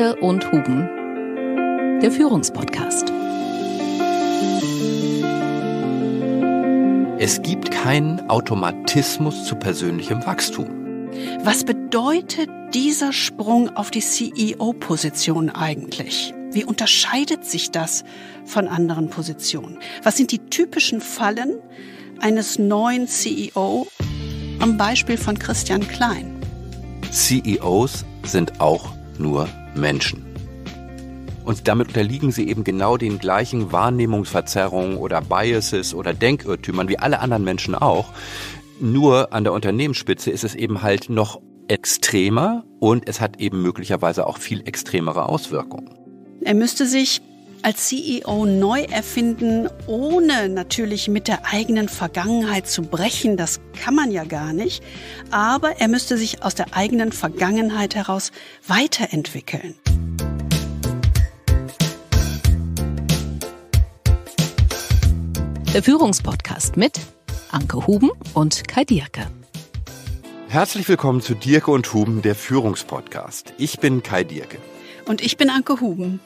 Zicke und Huben, der Führungspodcast. Es gibt keinen Automatismus zu persönlichem Wachstum. Was bedeutet dieser Sprung auf die CEO-Position eigentlich? Wie unterscheidet sich das von anderen Positionen? Was sind die typischen Fallen eines neuen CEO? Am Beispiel von Christian Klein. CEOs sind auch nur Menschen. Und damit unterliegen sie eben genau den gleichen Wahrnehmungsverzerrungen oder Biases oder Denkirrtümern wie alle anderen Menschen auch. Nur an der Unternehmensspitze ist es eben halt noch extremer und es hat eben möglicherweise auch viel extremere Auswirkungen. Er müsste sich als CEO neu erfinden, ohne natürlich mit der eigenen Vergangenheit zu brechen. Das kann man ja gar nicht. Aber er müsste sich aus der eigenen Vergangenheit heraus weiterentwickeln. Der Führungspodcast mit Anke Huben und Kai Dierke. Herzlich willkommen zu Dirke und Huben, der Führungspodcast. Ich bin Kai Dierke. Und ich bin Anke Huben.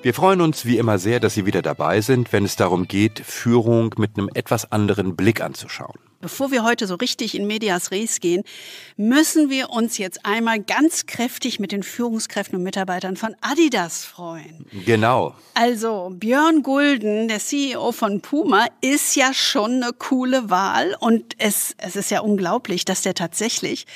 Wir freuen uns wie immer sehr, dass Sie wieder dabei sind, wenn es darum geht, Führung mit einem etwas anderen Blick anzuschauen. Bevor wir heute so richtig in Medias Res gehen, müssen wir uns jetzt einmal ganz kräftig mit den Führungskräften und Mitarbeitern von Adidas freuen. Genau. Also Björn Gulden, der CEO von Puma, ist ja schon eine coole Wahl und es, es ist ja unglaublich, dass der tatsächlich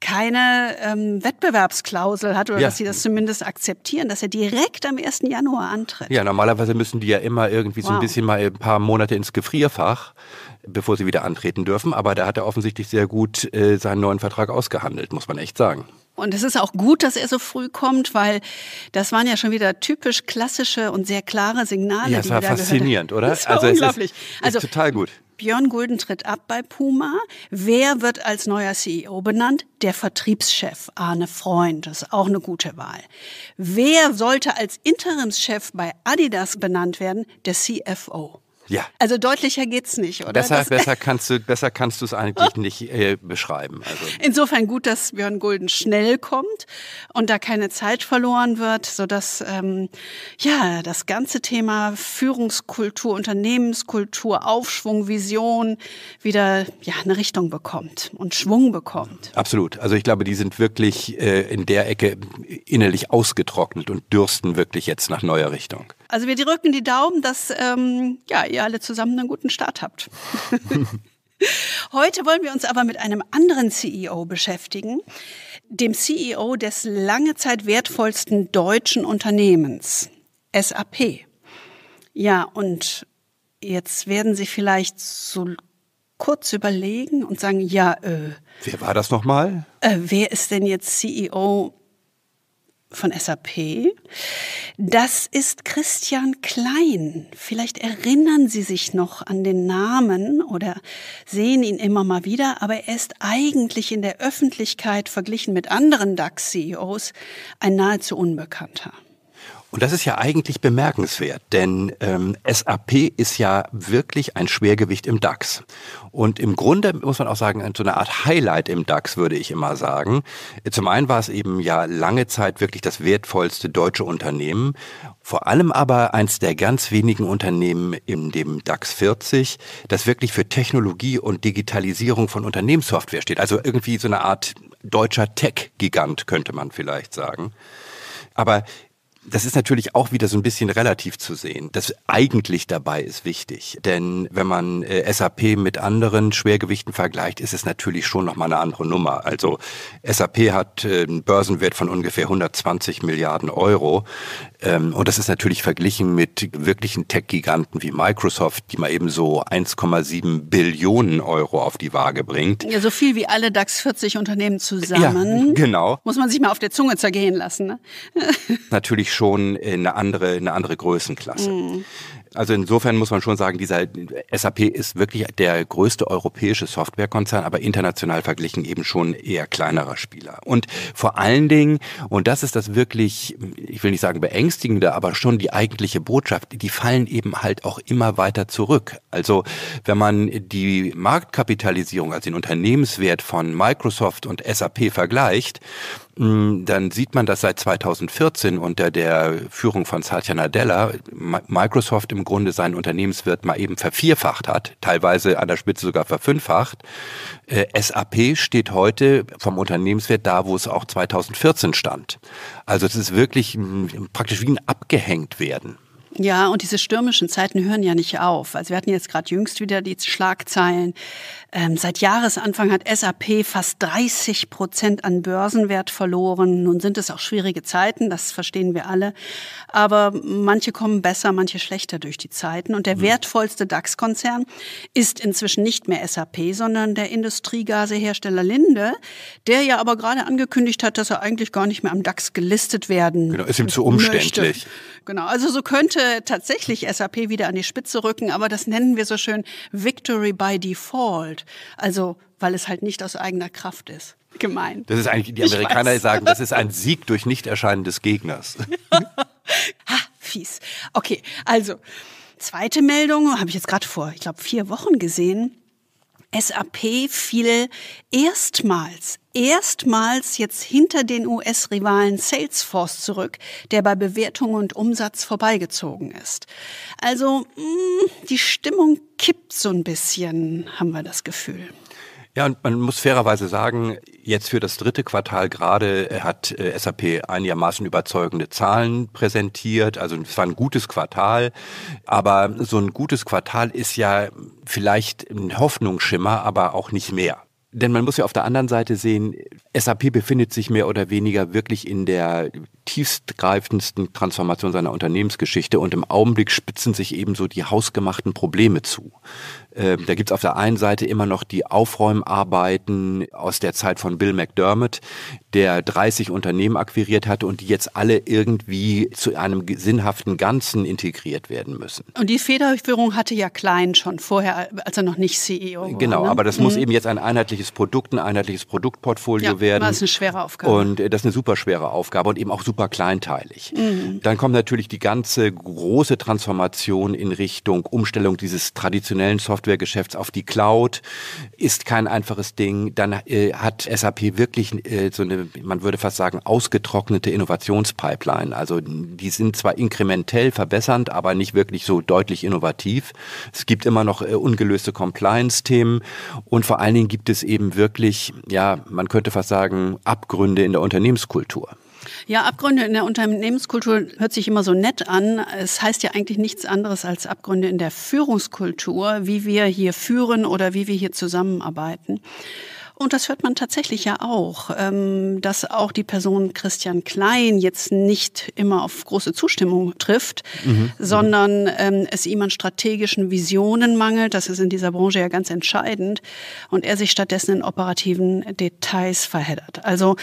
keine ähm, Wettbewerbsklausel hat oder ja. dass sie das zumindest akzeptieren, dass er direkt am 1. Januar antritt. Ja, normalerweise müssen die ja immer irgendwie wow. so ein bisschen mal ein paar Monate ins Gefrierfach bevor sie wieder antreten dürfen. Aber da hat er offensichtlich sehr gut äh, seinen neuen Vertrag ausgehandelt, muss man echt sagen. Und es ist auch gut, dass er so früh kommt, weil das waren ja schon wieder typisch klassische und sehr klare Signale. Ja, es war faszinierend, oder? Das war also unglaublich. Ist, also ist total gut. Björn Gulden tritt ab bei Puma. Wer wird als neuer CEO benannt? Der Vertriebschef Arne Freund. Das ist auch eine gute Wahl. Wer sollte als Interimschef bei Adidas benannt werden? Der CFO. Ja. Also deutlicher geht's nicht, oder? Besser, das, besser kannst du, besser kannst du es eigentlich nicht äh, beschreiben. Also. Insofern gut, dass Björn Gulden schnell kommt und da keine Zeit verloren wird, so dass ähm, ja das ganze Thema Führungskultur, Unternehmenskultur, Aufschwung, Vision wieder ja eine Richtung bekommt und Schwung bekommt. Absolut. Also ich glaube, die sind wirklich äh, in der Ecke innerlich ausgetrocknet und dürsten wirklich jetzt nach neuer Richtung. Also wir drücken die Daumen, dass ähm, ja, ihr alle zusammen einen guten Start habt. Heute wollen wir uns aber mit einem anderen CEO beschäftigen, dem CEO des lange Zeit wertvollsten deutschen Unternehmens, SAP. Ja, und jetzt werden Sie vielleicht so kurz überlegen und sagen, ja, äh, wer war das nochmal? Äh, wer ist denn jetzt CEO von SAP. Das ist Christian Klein. Vielleicht erinnern Sie sich noch an den Namen oder sehen ihn immer mal wieder, aber er ist eigentlich in der Öffentlichkeit verglichen mit anderen DAX-CEOs ein nahezu Unbekannter. Und das ist ja eigentlich bemerkenswert, denn ähm, SAP ist ja wirklich ein Schwergewicht im DAX. Und im Grunde muss man auch sagen, so eine Art Highlight im DAX, würde ich immer sagen. Zum einen war es eben ja lange Zeit wirklich das wertvollste deutsche Unternehmen, vor allem aber eins der ganz wenigen Unternehmen in dem DAX 40, das wirklich für Technologie und Digitalisierung von Unternehmenssoftware steht. Also irgendwie so eine Art deutscher Tech-Gigant, könnte man vielleicht sagen. Aber das ist natürlich auch wieder so ein bisschen relativ zu sehen. Das eigentlich dabei ist wichtig. Denn wenn man äh, SAP mit anderen Schwergewichten vergleicht, ist es natürlich schon nochmal eine andere Nummer. Also SAP hat äh, einen Börsenwert von ungefähr 120 Milliarden Euro. Ähm, und das ist natürlich verglichen mit wirklichen Tech-Giganten wie Microsoft, die mal eben so 1,7 Billionen Euro auf die Waage bringt. Ja, so viel wie alle DAX 40 Unternehmen zusammen. Ja, genau. Muss man sich mal auf der Zunge zergehen lassen. Ne? natürlich schon in eine andere, in eine andere Größenklasse. Mhm. Also insofern muss man schon sagen, dieser SAP ist wirklich der größte europäische Softwarekonzern, aber international verglichen eben schon eher kleinerer Spieler. Und vor allen Dingen, und das ist das wirklich, ich will nicht sagen beängstigende, aber schon die eigentliche Botschaft, die fallen eben halt auch immer weiter zurück. Also wenn man die Marktkapitalisierung, also den Unternehmenswert von Microsoft und SAP vergleicht, hm, dann sieht man, dass seit 2014 unter der Führung von Satya Nadella Microsoft im Grunde seinen Unternehmenswert mal eben vervierfacht hat, teilweise an der Spitze sogar verfünffacht. Äh, SAP steht heute vom Unternehmenswert da, wo es auch 2014 stand. Also es ist wirklich hm, praktisch wie ein abgehängt werden. Ja, und diese stürmischen Zeiten hören ja nicht auf. Also wir hatten jetzt gerade jüngst wieder die Schlagzeilen. Ähm, seit Jahresanfang hat SAP fast 30 Prozent an Börsenwert verloren. Nun sind es auch schwierige Zeiten, das verstehen wir alle. Aber manche kommen besser, manche schlechter durch die Zeiten. Und der mhm. wertvollste DAX-Konzern ist inzwischen nicht mehr SAP, sondern der Industriegasehersteller Linde, der ja aber gerade angekündigt hat, dass er eigentlich gar nicht mehr am DAX gelistet werden Genau, ist ihm zu umständlich. Möchte. Genau, also so könnte könnte tatsächlich SAP wieder an die Spitze rücken, aber das nennen wir so schön Victory by Default. Also, weil es halt nicht aus eigener Kraft ist. Gemein. Das ist eigentlich, die Amerikaner sagen, das ist ein Sieg durch Nichterscheinen des Gegners. ha, fies. Okay, also, zweite Meldung habe ich jetzt gerade vor, ich glaube, vier Wochen gesehen. SAP fiel erstmals, erstmals jetzt hinter den US-Rivalen Salesforce zurück, der bei Bewertung und Umsatz vorbeigezogen ist. Also mh, mm, die Stimmung kippt so ein bisschen, haben wir das Gefühl. Ja, und man muss fairerweise sagen, jetzt für das dritte Quartal gerade äh, hat äh, SAP einigermaßen überzeugende Zahlen präsentiert. Also es war ein gutes Quartal, aber so ein gutes Quartal ist ja vielleicht ein Hoffnungsschimmer, aber auch nicht mehr. Denn man muss ja auf der anderen Seite sehen, SAP befindet sich mehr oder weniger wirklich in der tiefstgreifendsten Transformation seiner Unternehmensgeschichte und im Augenblick spitzen sich ebenso die hausgemachten Probleme zu. Ähm, da es auf der einen Seite immer noch die Aufräumarbeiten aus der Zeit von Bill McDermott, der 30 Unternehmen akquiriert hatte und die jetzt alle irgendwie zu einem sinnhaften Ganzen integriert werden müssen. Und die Federführung hatte ja Klein schon vorher, als er noch nicht CEO genau, war. Genau, ne? aber das mhm. muss eben jetzt ein einheitliches Produkt, ein einheitliches Produktportfolio ja werden. Das ist eine schwere Aufgabe. Und äh, das ist eine super schwere Aufgabe und eben auch super kleinteilig. Mhm. Dann kommt natürlich die ganze große Transformation in Richtung Umstellung dieses traditionellen Softwaregeschäfts auf die Cloud. Ist kein einfaches Ding. Dann äh, hat SAP wirklich äh, so eine, man würde fast sagen, ausgetrocknete Innovationspipeline. Also die sind zwar inkrementell verbessernd, aber nicht wirklich so deutlich innovativ. Es gibt immer noch äh, ungelöste Compliance-Themen und vor allen Dingen gibt es eben wirklich, ja, man könnte fast sagen, sagen, Abgründe in der Unternehmenskultur? Ja, Abgründe in der Unternehmenskultur hört sich immer so nett an. Es heißt ja eigentlich nichts anderes als Abgründe in der Führungskultur, wie wir hier führen oder wie wir hier zusammenarbeiten. Und das hört man tatsächlich ja auch, ähm, dass auch die Person Christian Klein jetzt nicht immer auf große Zustimmung trifft, mhm. mhm. sondern ähm, es ihm an strategischen Visionen mangelt. Das ist in dieser Branche ja ganz entscheidend. Und er sich stattdessen in operativen Details verheddert. Also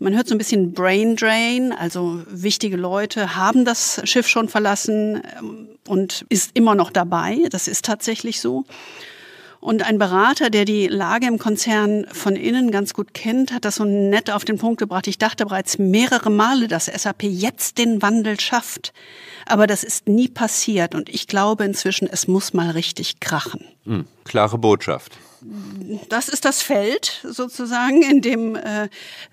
man hört so ein bisschen Brain Drain. Also wichtige Leute haben das Schiff schon verlassen ähm, und ist immer noch dabei. Das ist tatsächlich so. Und ein Berater, der die Lage im Konzern von innen ganz gut kennt, hat das so nett auf den Punkt gebracht. Ich dachte bereits mehrere Male, dass SAP jetzt den Wandel schafft. Aber das ist nie passiert. Und ich glaube inzwischen, es muss mal richtig krachen. Mhm. Klare Botschaft das ist das Feld sozusagen, in dem äh,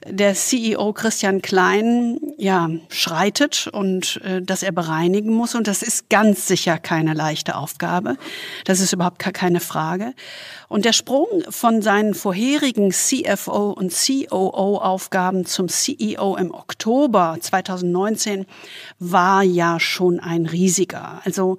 der CEO Christian Klein ja schreitet und äh, dass er bereinigen muss. Und das ist ganz sicher keine leichte Aufgabe. Das ist überhaupt gar keine Frage. Und der Sprung von seinen vorherigen CFO und COO-Aufgaben zum CEO im Oktober 2019 war ja schon ein riesiger. Also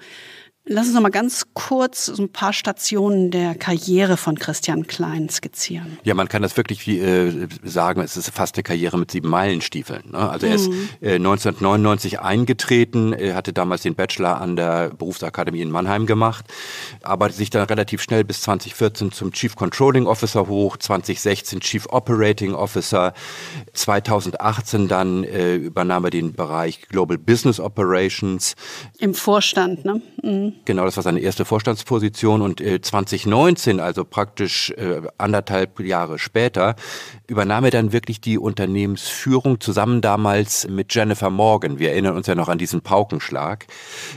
Lass uns noch mal ganz kurz so ein paar Stationen der Karriere von Christian Klein skizzieren. Ja, man kann das wirklich wie, äh, sagen, es ist fast eine Karriere mit sieben Meilenstiefeln. Ne? Also mhm. er ist mhm. äh, 1999 eingetreten, er äh, hatte damals den Bachelor an der Berufsakademie in Mannheim gemacht, aber sich dann relativ schnell bis 2014 zum Chief Controlling Officer hoch, 2016 Chief Operating Officer, 2018 dann äh, übernahm er den Bereich Global Business Operations. Im Vorstand, ne? Mhm. Genau, das war seine erste Vorstandsposition und äh, 2019, also praktisch äh, anderthalb Jahre später, übernahm er dann wirklich die Unternehmensführung zusammen damals mit Jennifer Morgan. Wir erinnern uns ja noch an diesen Paukenschlag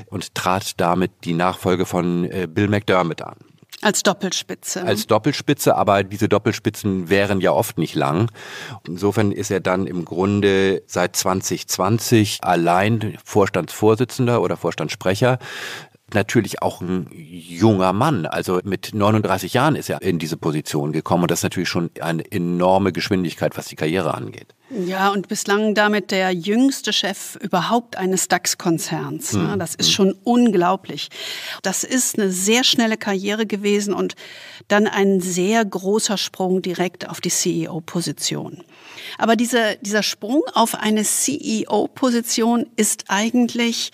und trat damit die Nachfolge von äh, Bill McDermott an. Als Doppelspitze. Als Doppelspitze, aber diese Doppelspitzen wären ja oft nicht lang. Insofern ist er dann im Grunde seit 2020 allein Vorstandsvorsitzender oder Vorstandssprecher natürlich auch ein junger Mann. Also mit 39 Jahren ist er in diese Position gekommen und das ist natürlich schon eine enorme Geschwindigkeit, was die Karriere angeht. Ja, und bislang damit der jüngste Chef überhaupt eines DAX-Konzerns. Ne? Das ist hm. schon unglaublich. Das ist eine sehr schnelle Karriere gewesen und dann ein sehr großer Sprung direkt auf die CEO-Position. Aber diese, dieser Sprung auf eine CEO-Position ist eigentlich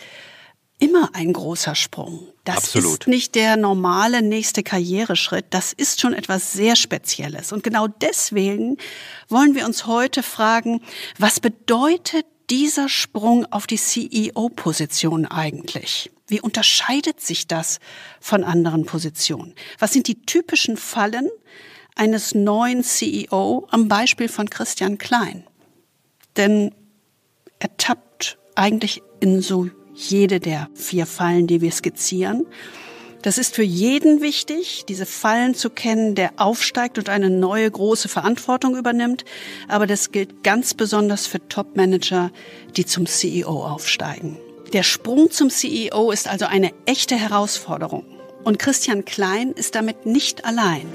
immer ein großer Sprung. Das Absolut. ist nicht der normale nächste Karriereschritt. Das ist schon etwas sehr Spezielles. Und genau deswegen wollen wir uns heute fragen, was bedeutet dieser Sprung auf die CEO-Position eigentlich? Wie unterscheidet sich das von anderen Positionen? Was sind die typischen Fallen eines neuen CEO am Beispiel von Christian Klein? Denn er tappt eigentlich in so jede der vier Fallen, die wir skizzieren. Das ist für jeden wichtig, diese Fallen zu kennen, der aufsteigt und eine neue große Verantwortung übernimmt. Aber das gilt ganz besonders für Top-Manager, die zum CEO aufsteigen. Der Sprung zum CEO ist also eine echte Herausforderung. Und Christian Klein ist damit nicht allein.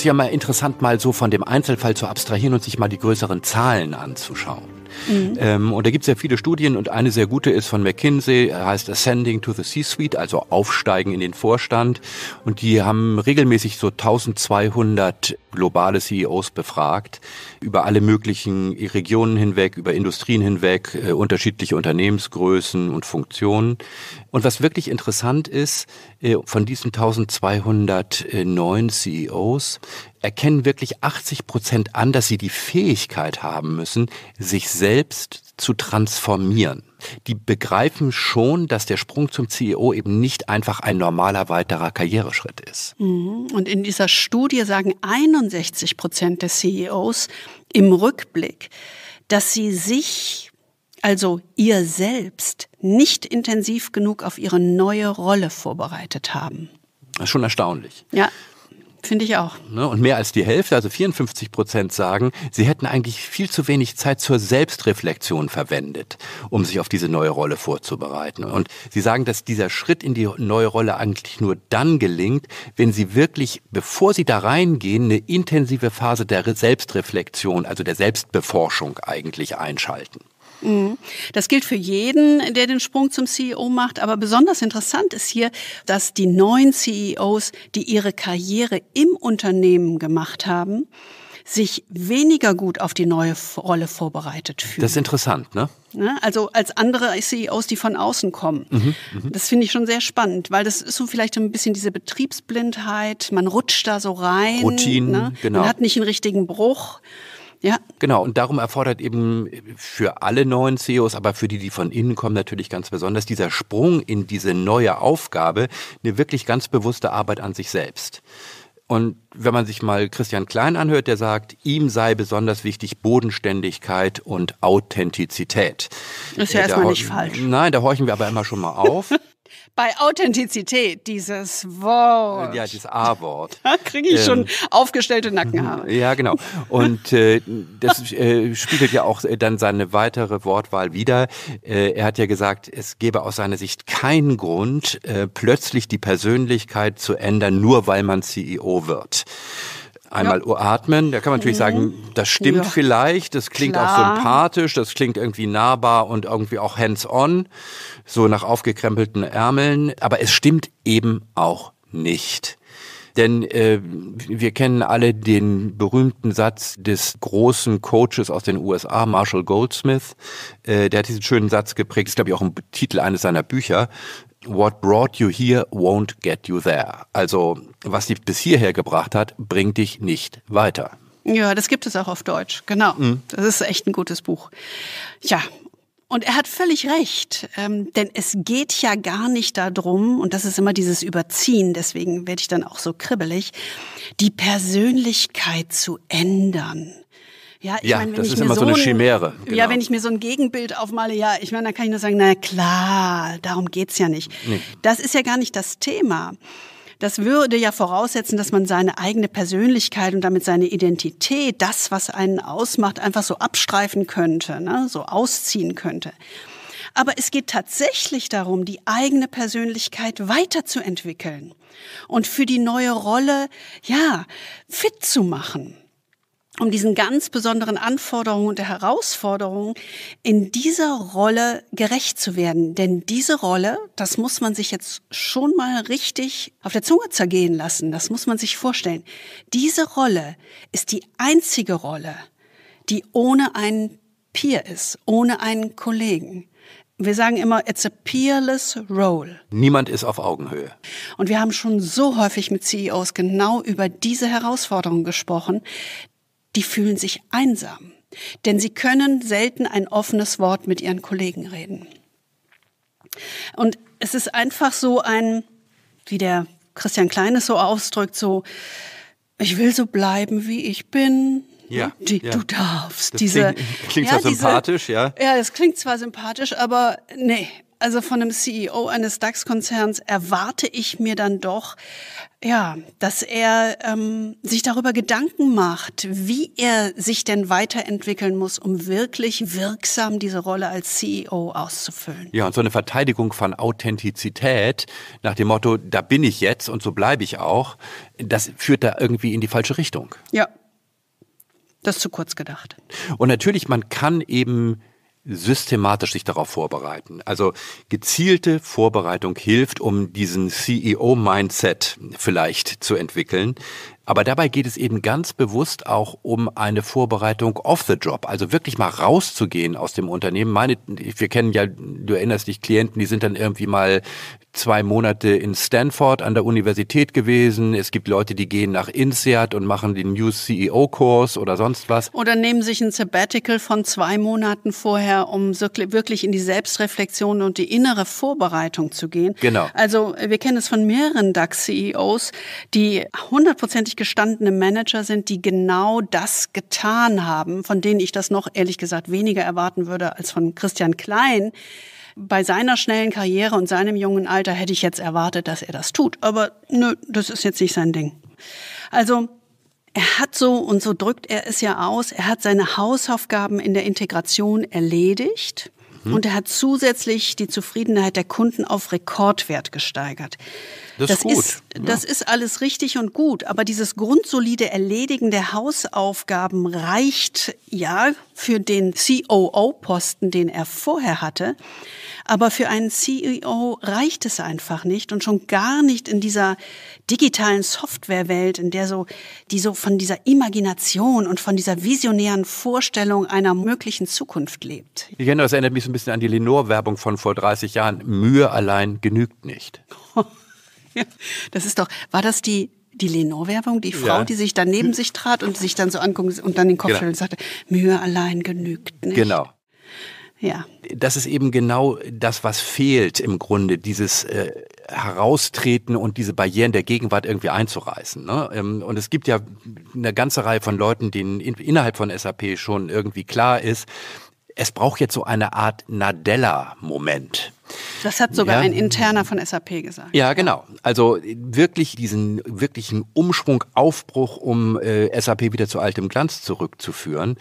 ist ja mal interessant, mal so von dem Einzelfall zu abstrahieren und sich mal die größeren Zahlen anzuschauen. Mhm. Ähm, und da gibt es ja viele Studien und eine sehr gute ist von McKinsey, heißt Ascending to the C-Suite, also Aufsteigen in den Vorstand. Und die haben regelmäßig so 1200 globale CEOs befragt, über alle möglichen Regionen hinweg, über Industrien hinweg, äh, unterschiedliche Unternehmensgrößen und Funktionen. Und was wirklich interessant ist, äh, von diesen 1209 CEOs erkennen wirklich 80 Prozent an, dass sie die Fähigkeit haben müssen, sich selbst zu transformieren. Die begreifen schon, dass der Sprung zum CEO eben nicht einfach ein normaler weiterer Karriereschritt ist. Mhm. Und in dieser Studie sagen 61 Prozent der CEOs im Rückblick, dass sie sich, also ihr selbst, nicht intensiv genug auf ihre neue Rolle vorbereitet haben. Das ist schon erstaunlich. Ja. Finde ich auch. Ne, und mehr als die Hälfte, also 54 Prozent, sagen, sie hätten eigentlich viel zu wenig Zeit zur Selbstreflexion verwendet, um sich auf diese neue Rolle vorzubereiten. Und sie sagen, dass dieser Schritt in die neue Rolle eigentlich nur dann gelingt, wenn sie wirklich, bevor sie da reingehen, eine intensive Phase der Selbstreflexion, also der Selbstbeforschung eigentlich einschalten. Mhm. Das gilt für jeden, der den Sprung zum CEO macht. Aber besonders interessant ist hier, dass die neuen CEOs, die ihre Karriere im Unternehmen gemacht haben, sich weniger gut auf die neue Rolle vorbereitet fühlen. Das ist interessant, ne? ne? Also als andere CEOs, die von außen kommen. Mhm, mhm, das finde ich schon sehr spannend, weil das ist so vielleicht ein bisschen diese Betriebsblindheit. Man rutscht da so rein. Routine, ne? genau. Man hat nicht einen richtigen Bruch. Ja. Genau, und darum erfordert eben für alle neuen CEOs, aber für die, die von innen kommen, natürlich ganz besonders dieser Sprung in diese neue Aufgabe, eine wirklich ganz bewusste Arbeit an sich selbst. Und wenn man sich mal Christian Klein anhört, der sagt, ihm sei besonders wichtig Bodenständigkeit und Authentizität. Ist ja äh, erstmal nicht falsch. Nein, da horchen wir aber immer schon mal auf. bei Authentizität, dieses Wort. Ja, dieses A-Wort. Da kriege ich ähm, schon aufgestellte Nackenhaare. Ja, genau. Und äh, das äh, spiegelt ja auch äh, dann seine weitere Wortwahl wieder. Äh, er hat ja gesagt, es gäbe aus seiner Sicht keinen Grund, äh, plötzlich die Persönlichkeit zu ändern, nur weil man CEO wird. Einmal ja. atmen, da kann man natürlich sagen, mhm. das stimmt ja. vielleicht, das klingt Klar. auch sympathisch, das klingt irgendwie nahbar und irgendwie auch hands-on, so nach aufgekrempelten Ärmeln, aber es stimmt eben auch nicht. Denn äh, wir kennen alle den berühmten Satz des großen Coaches aus den USA, Marshall Goldsmith. Äh, der hat diesen schönen Satz geprägt, ist glaube ich auch ein Titel eines seiner Bücher. What brought you here won't get you there. Also, was dich bis hierher gebracht hat, bringt dich nicht weiter. Ja, das gibt es auch auf Deutsch, genau. Mhm. Das ist echt ein gutes Buch. Ja, und er hat völlig recht, ähm, denn es geht ja gar nicht darum, und das ist immer dieses Überziehen, deswegen werde ich dann auch so kribbelig, die Persönlichkeit zu ändern. Ja, ich ja, meine, wenn das ich ist mir immer so eine Chimäre. Ein, genau. Ja, wenn ich mir so ein Gegenbild aufmale, ja, ich meine, da kann ich nur sagen, na klar, darum geht's ja nicht. Nee. Das ist ja gar nicht das Thema. Das würde ja voraussetzen, dass man seine eigene Persönlichkeit und damit seine Identität, das, was einen ausmacht, einfach so abstreifen könnte, ne? so ausziehen könnte. Aber es geht tatsächlich darum, die eigene Persönlichkeit weiterzuentwickeln und für die neue Rolle, ja, fit zu machen um diesen ganz besonderen Anforderungen und Herausforderungen in dieser Rolle gerecht zu werden. Denn diese Rolle, das muss man sich jetzt schon mal richtig auf der Zunge zergehen lassen, das muss man sich vorstellen. Diese Rolle ist die einzige Rolle, die ohne einen Peer ist, ohne einen Kollegen. Wir sagen immer, it's a peerless role. Niemand ist auf Augenhöhe. Und wir haben schon so häufig mit CEOs genau über diese Herausforderung gesprochen, die fühlen sich einsam, denn sie können selten ein offenes Wort mit ihren Kollegen reden. Und es ist einfach so ein, wie der Christian Kleines so ausdrückt, so, ich will so bleiben, wie ich bin, ja, ne? die, ja, Du darfst. Das diese, klingt, klingt ja, zwar sympathisch, diese, ja. Ja, es klingt zwar sympathisch, aber nee, also von einem CEO eines DAX-Konzerns erwarte ich mir dann doch, ja, dass er ähm, sich darüber Gedanken macht, wie er sich denn weiterentwickeln muss, um wirklich wirksam diese Rolle als CEO auszufüllen. Ja, und so eine Verteidigung von Authentizität nach dem Motto, da bin ich jetzt und so bleibe ich auch, das führt da irgendwie in die falsche Richtung. Ja, das ist zu kurz gedacht. Und natürlich, man kann eben systematisch sich darauf vorbereiten. Also gezielte Vorbereitung hilft, um diesen CEO-Mindset vielleicht zu entwickeln, aber dabei geht es eben ganz bewusst auch um eine Vorbereitung off the job, also wirklich mal rauszugehen aus dem Unternehmen. Meine, wir kennen ja, du erinnerst dich, Klienten, die sind dann irgendwie mal zwei Monate in Stanford an der Universität gewesen. Es gibt Leute, die gehen nach INSEAD und machen den New CEO-Kurs oder sonst was. Oder nehmen sich ein Sabbatical von zwei Monaten vorher, um wirklich in die Selbstreflexion und die innere Vorbereitung zu gehen. Genau. Also wir kennen es von mehreren DAX-CEOs, die hundertprozentig gestandene Manager sind, die genau das getan haben, von denen ich das noch ehrlich gesagt weniger erwarten würde als von Christian Klein. Bei seiner schnellen Karriere und seinem jungen Alter hätte ich jetzt erwartet, dass er das tut. Aber nö, das ist jetzt nicht sein Ding. Also er hat so, und so drückt er es ja aus, er hat seine Hausaufgaben in der Integration erledigt. Mhm. Und er hat zusätzlich die Zufriedenheit der Kunden auf Rekordwert gesteigert. Das, das, ist, gut. Ist, ja. Ne? das ist alles richtig und gut, aber dieses grundsolide Erledigen der Hausaufgaben reicht ja für den COO-Posten, den er vorher hatte, aber für einen CEO reicht es einfach nicht und schon gar nicht in dieser digitalen Softwarewelt, in der so die so von dieser Imagination und von dieser visionären Vorstellung einer möglichen Zukunft lebt. Ich erinnere, das erinnert mich so ein bisschen an die Lenore-Werbung von vor 30 Jahren. Mühe allein genügt nicht. Das ist doch, war das die, die lenore werbung die Frau, ja. die sich dann neben sich trat und sich dann so anguckt und dann den Kopf genau. und sagte, Mühe allein genügt nicht. Genau. Ja. Das ist eben genau das, was fehlt im Grunde, dieses äh, Heraustreten und diese Barrieren der Gegenwart irgendwie einzureißen. Ne? Ähm, und es gibt ja eine ganze Reihe von Leuten, denen in, innerhalb von SAP schon irgendwie klar ist, es braucht jetzt so eine Art Nadella-Moment. Das hat sogar ja. ein interner von SAP gesagt. Ja, genau. Also äh, wirklich diesen wirklichen Umschwung, Aufbruch, um äh, SAP wieder zu altem Glanz zurückzuführen.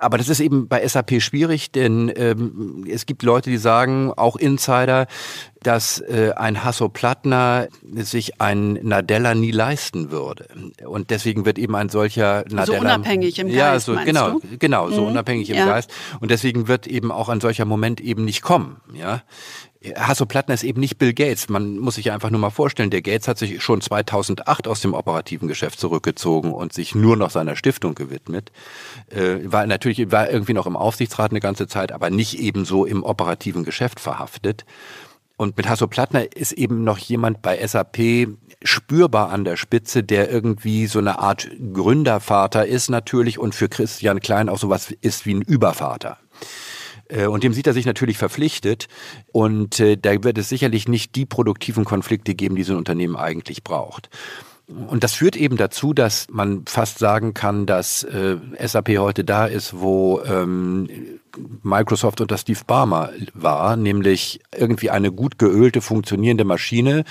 Aber das ist eben bei SAP schwierig, denn ähm, es gibt Leute, die sagen, auch Insider, dass äh, ein Hasso Plattner sich ein Nadella nie leisten würde. Und deswegen wird eben ein solcher Nadella... So unabhängig im Geist, ja, so, genau, du? genau, so mhm. unabhängig im ja. Geist. Und deswegen wird eben auch ein solcher Moment eben nicht kommen. Ja? Hasso Plattner ist eben nicht Bill Gates. Man muss sich einfach nur mal vorstellen, der Gates hat sich schon 2008 aus dem operativen Geschäft zurückgezogen und sich nur noch seiner Stiftung gewidmet. Äh, war natürlich war irgendwie noch im Aufsichtsrat eine ganze Zeit, aber nicht eben so im operativen Geschäft verhaftet. Und mit Hasso Plattner ist eben noch jemand bei SAP spürbar an der Spitze, der irgendwie so eine Art Gründervater ist natürlich und für Christian Klein auch sowas ist wie ein Übervater. Äh, und dem sieht er sich natürlich verpflichtet. Und äh, da wird es sicherlich nicht die produktiven Konflikte geben, die so ein Unternehmen eigentlich braucht. Und das führt eben dazu, dass man fast sagen kann, dass äh, SAP heute da ist, wo ähm, Microsoft unter Steve Barmer war, nämlich irgendwie eine gut geölte, funktionierende Maschine,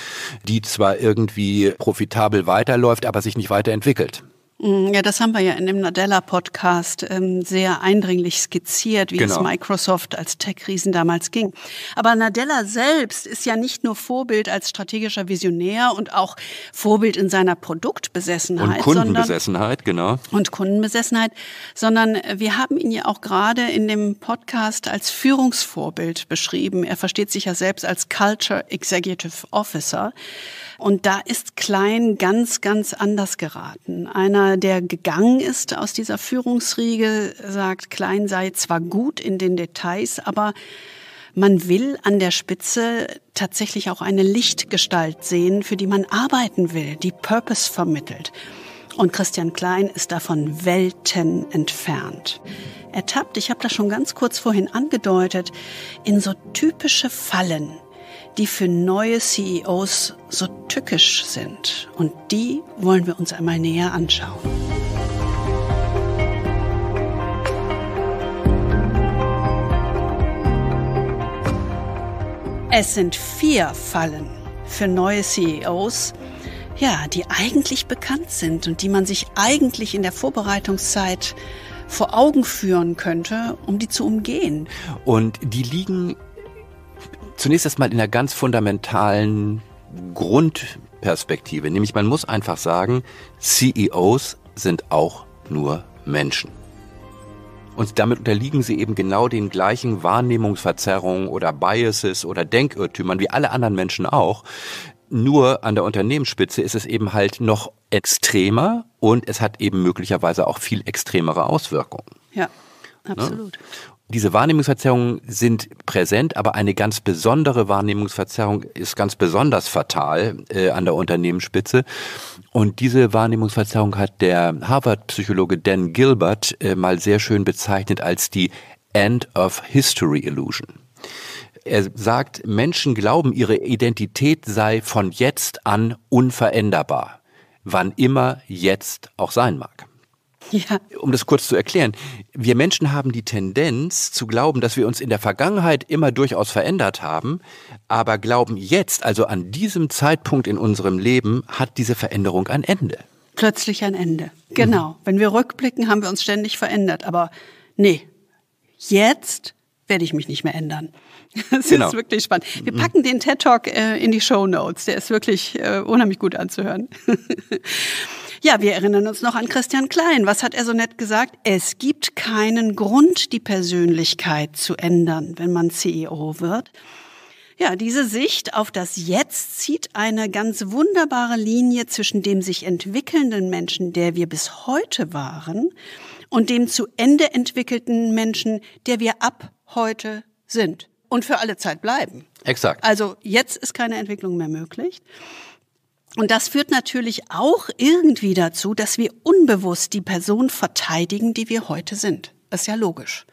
die zwar irgendwie profitabel weiterläuft, aber sich nicht weiterentwickelt. Mm, ja, das haben wir ja in dem Nadella-Podcast ähm, sehr eindringlich skizziert, wie genau. es Microsoft als Tech-Riesen damals ging. Aber Nadella selbst ist ja nicht nur Vorbild als strategischer Visionär und auch Vorbild in seiner Produktbesessenheit. Und Kundenbesessenheit, sondern, genau. Und Kundenbesessenheit, sondern wir haben ihn ja auch gerade in dem Podcast als Führungsvorbild beschrieben. Er versteht sich ja selbst als Culture Executive Officer. Und da ist Klein ganz, ganz anders geraten. Einer der gegangen ist aus dieser Führungsriege, sagt, Klein sei zwar gut in den Details, aber man will an der Spitze tatsächlich auch eine Lichtgestalt sehen, für die man arbeiten will, die Purpose vermittelt. Und Christian Klein ist davon Welten entfernt. Er tappt, ich habe das schon ganz kurz vorhin angedeutet, in so typische Fallen die für neue CEOs so tückisch sind. Und die wollen wir uns einmal näher anschauen. Es sind vier Fallen für neue CEOs, ja, die eigentlich bekannt sind und die man sich eigentlich in der Vorbereitungszeit vor Augen führen könnte, um die zu umgehen. Und die liegen zunächst erstmal in der ganz fundamentalen Grundperspektive. Nämlich man muss einfach sagen, CEOs sind auch nur Menschen. Und damit unterliegen sie eben genau den gleichen Wahrnehmungsverzerrungen oder Biases oder Denkirrtümern wie alle anderen Menschen auch. Nur an der Unternehmensspitze ist es eben halt noch extremer und es hat eben möglicherweise auch viel extremere Auswirkungen. Ja. Ne? Absolut. Ne? Diese Wahrnehmungsverzerrungen sind präsent, aber eine ganz besondere Wahrnehmungsverzerrung ist ganz besonders fatal äh, an der Unternehmensspitze. Und diese Wahrnehmungsverzerrung hat der Harvard-Psychologe Dan Gilbert äh, mal sehr schön bezeichnet als die End of History Illusion. Er sagt, Menschen glauben, ihre Identität sei von jetzt an unveränderbar, wann immer jetzt auch sein mag. Ja. Um das kurz zu erklären, wir Menschen haben die Tendenz zu glauben, dass wir uns in der Vergangenheit immer durchaus verändert haben, aber glauben jetzt, also an diesem Zeitpunkt in unserem Leben, hat diese Veränderung ein Ende. Plötzlich ein Ende. Genau. Mhm. Wenn wir rückblicken, haben wir uns ständig verändert, aber nee, jetzt werde ich mich nicht mehr ändern. Das genau. ist wirklich spannend. Wir mhm. packen den TED Talk äh, in die Show Notes. Der ist wirklich äh, unheimlich gut anzuhören. Ja, wir erinnern uns noch an Christian Klein. Was hat er so nett gesagt? Es gibt keinen Grund, die Persönlichkeit zu ändern, wenn man CEO wird. Ja, diese Sicht auf das Jetzt zieht eine ganz wunderbare Linie zwischen dem sich entwickelnden Menschen, der wir bis heute waren, und dem zu Ende entwickelten Menschen, der wir ab heute sind und für alle Zeit bleiben. Exakt. Also jetzt ist keine Entwicklung mehr möglich. Und das führt natürlich auch irgendwie dazu, dass wir unbewusst die Person verteidigen, die wir heute sind. Das ist ja logisch.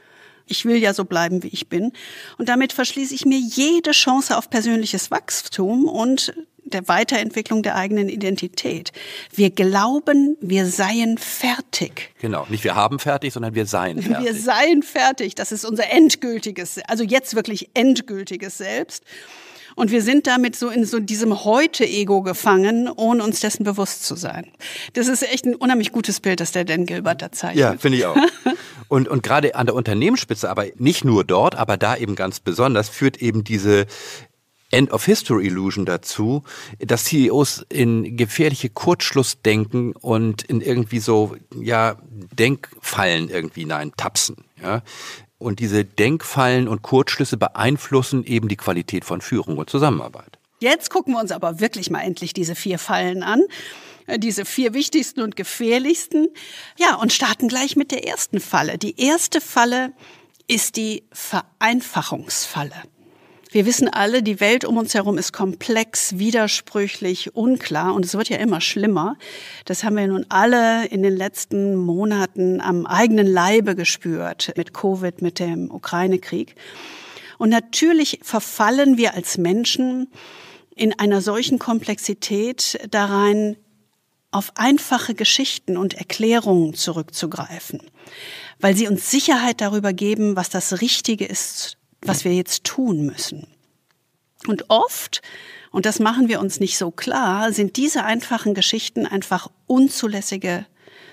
Ich will ja so bleiben, wie ich bin. Und damit verschließe ich mir jede Chance auf persönliches Wachstum und der Weiterentwicklung der eigenen Identität. Wir glauben, wir seien fertig. Genau, nicht wir haben fertig, sondern wir seien fertig. Wir seien fertig, das ist unser endgültiges, also jetzt wirklich endgültiges Selbst. Und wir sind damit so in so diesem Heute-Ego gefangen, ohne uns dessen bewusst zu sein. Das ist echt ein unheimlich gutes Bild, das der Dan Gilbert da zeigt. Ja, finde ich auch. und, und gerade an der Unternehmensspitze, aber nicht nur dort, aber da eben ganz besonders, führt eben diese End of History Illusion dazu, dass CEOs in gefährliche Kurzschlussdenken und in irgendwie so ja Denkfallen irgendwie hineintapsen. Ja, und diese Denkfallen und Kurzschlüsse beeinflussen eben die Qualität von Führung und Zusammenarbeit. Jetzt gucken wir uns aber wirklich mal endlich diese vier Fallen an. Äh, diese vier wichtigsten und gefährlichsten. Ja, und starten gleich mit der ersten Falle. Die erste Falle ist die Vereinfachungsfalle. Wir wissen alle, die Welt um uns herum ist komplex, widersprüchlich, unklar und es wird ja immer schlimmer. Das haben wir nun alle in den letzten Monaten am eigenen Leibe gespürt mit Covid, mit dem Ukraine-Krieg. Und natürlich verfallen wir als Menschen in einer solchen Komplexität darein, auf einfache Geschichten und Erklärungen zurückzugreifen, weil sie uns Sicherheit darüber geben, was das Richtige ist was wir jetzt tun müssen. Und oft, und das machen wir uns nicht so klar, sind diese einfachen Geschichten einfach unzulässige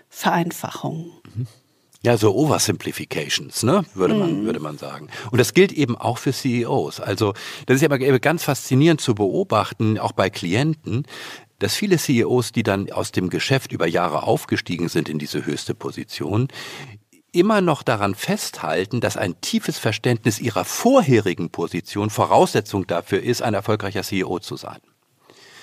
Vereinfachungen. Mhm. Ja, so Oversimplifications, ne? würde, man, mm. würde man sagen. Und das gilt eben auch für CEOs. Also das ist ja immer ganz faszinierend zu beobachten, auch bei Klienten, dass viele CEOs, die dann aus dem Geschäft über Jahre aufgestiegen sind in diese höchste Position, immer noch daran festhalten, dass ein tiefes Verständnis ihrer vorherigen Position Voraussetzung dafür ist, ein erfolgreicher CEO zu sein.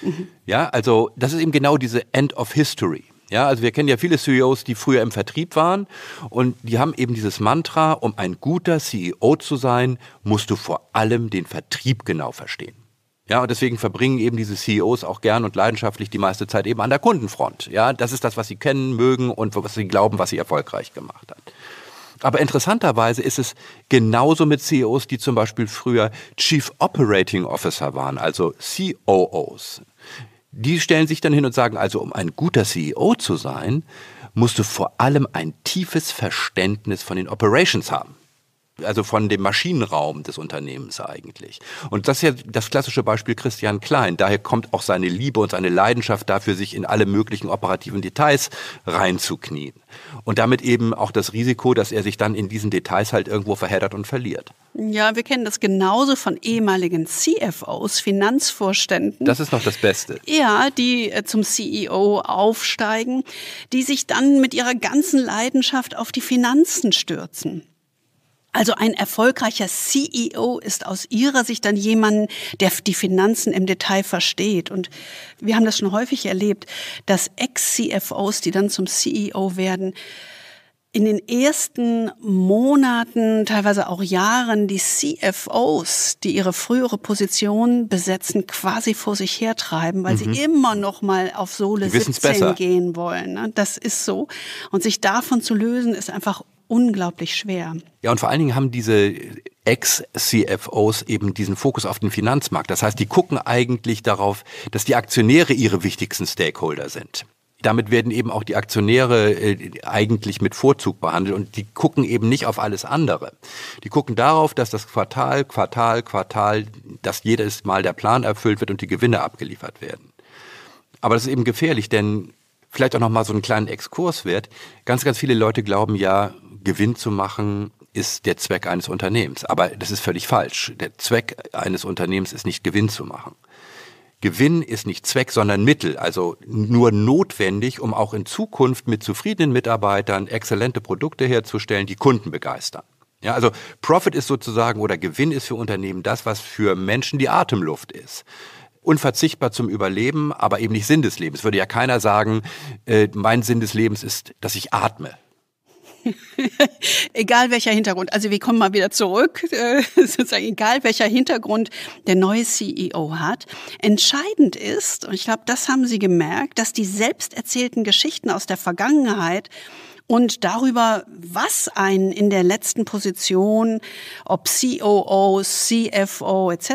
Mhm. Ja, also das ist eben genau diese End of History. Ja, also wir kennen ja viele CEOs, die früher im Vertrieb waren und die haben eben dieses Mantra, um ein guter CEO zu sein, musst du vor allem den Vertrieb genau verstehen. Ja, und deswegen verbringen eben diese CEOs auch gern und leidenschaftlich die meiste Zeit eben an der Kundenfront. Ja, das ist das, was sie kennen, mögen und was sie glauben, was sie erfolgreich gemacht hat. Aber interessanterweise ist es genauso mit CEOs, die zum Beispiel früher Chief Operating Officer waren, also COOs. Die stellen sich dann hin und sagen, also um ein guter CEO zu sein, musst du vor allem ein tiefes Verständnis von den Operations haben also von dem Maschinenraum des Unternehmens eigentlich. Und das ist ja das klassische Beispiel Christian Klein. Daher kommt auch seine Liebe und seine Leidenschaft dafür, sich in alle möglichen operativen Details reinzuknien. Und damit eben auch das Risiko, dass er sich dann in diesen Details halt irgendwo verheddert und verliert. Ja, wir kennen das genauso von ehemaligen CFOs, Finanzvorständen. Das ist noch das Beste. Ja, die äh, zum CEO aufsteigen, die sich dann mit ihrer ganzen Leidenschaft auf die Finanzen stürzen. Also ein erfolgreicher CEO ist aus Ihrer Sicht dann jemand, der die Finanzen im Detail versteht. Und wir haben das schon häufig erlebt, dass Ex-CFOs, die dann zum CEO werden, in den ersten Monaten, teilweise auch Jahren, die CFOs, die ihre frühere Position besetzen, quasi vor sich hertreiben, weil mhm. sie immer noch mal auf Sohle 17 besser. gehen wollen. Ne? Das ist so. Und sich davon zu lösen, ist einfach unglaublich schwer. Ja, und vor allen Dingen haben diese Ex-CFOs eben diesen Fokus auf den Finanzmarkt. Das heißt, die gucken eigentlich darauf, dass die Aktionäre ihre wichtigsten Stakeholder sind damit werden eben auch die Aktionäre äh, eigentlich mit Vorzug behandelt und die gucken eben nicht auf alles andere. Die gucken darauf, dass das Quartal, Quartal, Quartal, dass jedes Mal der Plan erfüllt wird und die Gewinne abgeliefert werden. Aber das ist eben gefährlich, denn vielleicht auch noch mal so einen kleinen Exkurs wert. Ganz, ganz viele Leute glauben ja, Gewinn zu machen, ist der Zweck eines Unternehmens. Aber das ist völlig falsch. Der Zweck eines Unternehmens ist nicht Gewinn zu machen. Gewinn ist nicht Zweck, sondern Mittel, also nur notwendig, um auch in Zukunft mit zufriedenen Mitarbeitern exzellente Produkte herzustellen, die Kunden begeistern. Ja, also Profit ist sozusagen oder Gewinn ist für Unternehmen das, was für Menschen die Atemluft ist. Unverzichtbar zum Überleben, aber eben nicht Sinn des Lebens. Würde ja keiner sagen, äh, mein Sinn des Lebens ist, dass ich atme. egal welcher Hintergrund. Also wir kommen mal wieder zurück, sozusagen egal welcher Hintergrund der neue CEO hat. Entscheidend ist, und ich glaube, das haben Sie gemerkt, dass die selbst erzählten Geschichten aus der Vergangenheit und darüber, was einen in der letzten Position, ob COO, CFO etc.,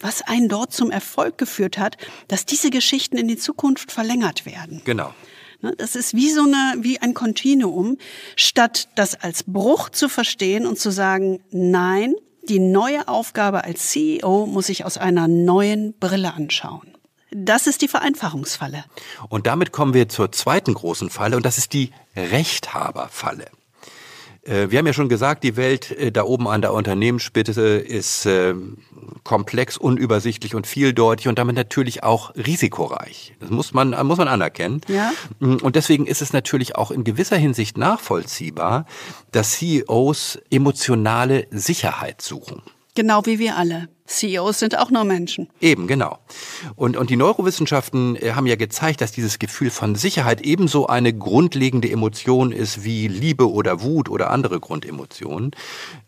was einen dort zum Erfolg geführt hat, dass diese Geschichten in die Zukunft verlängert werden. Genau. Ne, das ist wie so eine, wie ein Kontinuum, statt das als Bruch zu verstehen und zu sagen, nein, die neue Aufgabe als CEO muss ich aus einer neuen Brille anschauen. Das ist die Vereinfachungsfalle. Und damit kommen wir zur zweiten großen Falle und das ist die Rechthaberfalle. Äh, wir haben ja schon gesagt, die Welt äh, da oben an der Unternehmensspitze ist äh, komplex, unübersichtlich und vieldeutig und damit natürlich auch risikoreich. Das muss man, muss man anerkennen. Ja. Mm, und deswegen ist es natürlich auch in gewisser Hinsicht nachvollziehbar, dass CEOs emotionale Sicherheit suchen. Genau wie wir alle. CEOs sind auch nur Menschen. Eben, genau. Und, und die Neurowissenschaften äh, haben ja gezeigt, dass dieses Gefühl von Sicherheit ebenso eine grundlegende Emotion ist wie Liebe oder Wut oder andere Grundemotionen.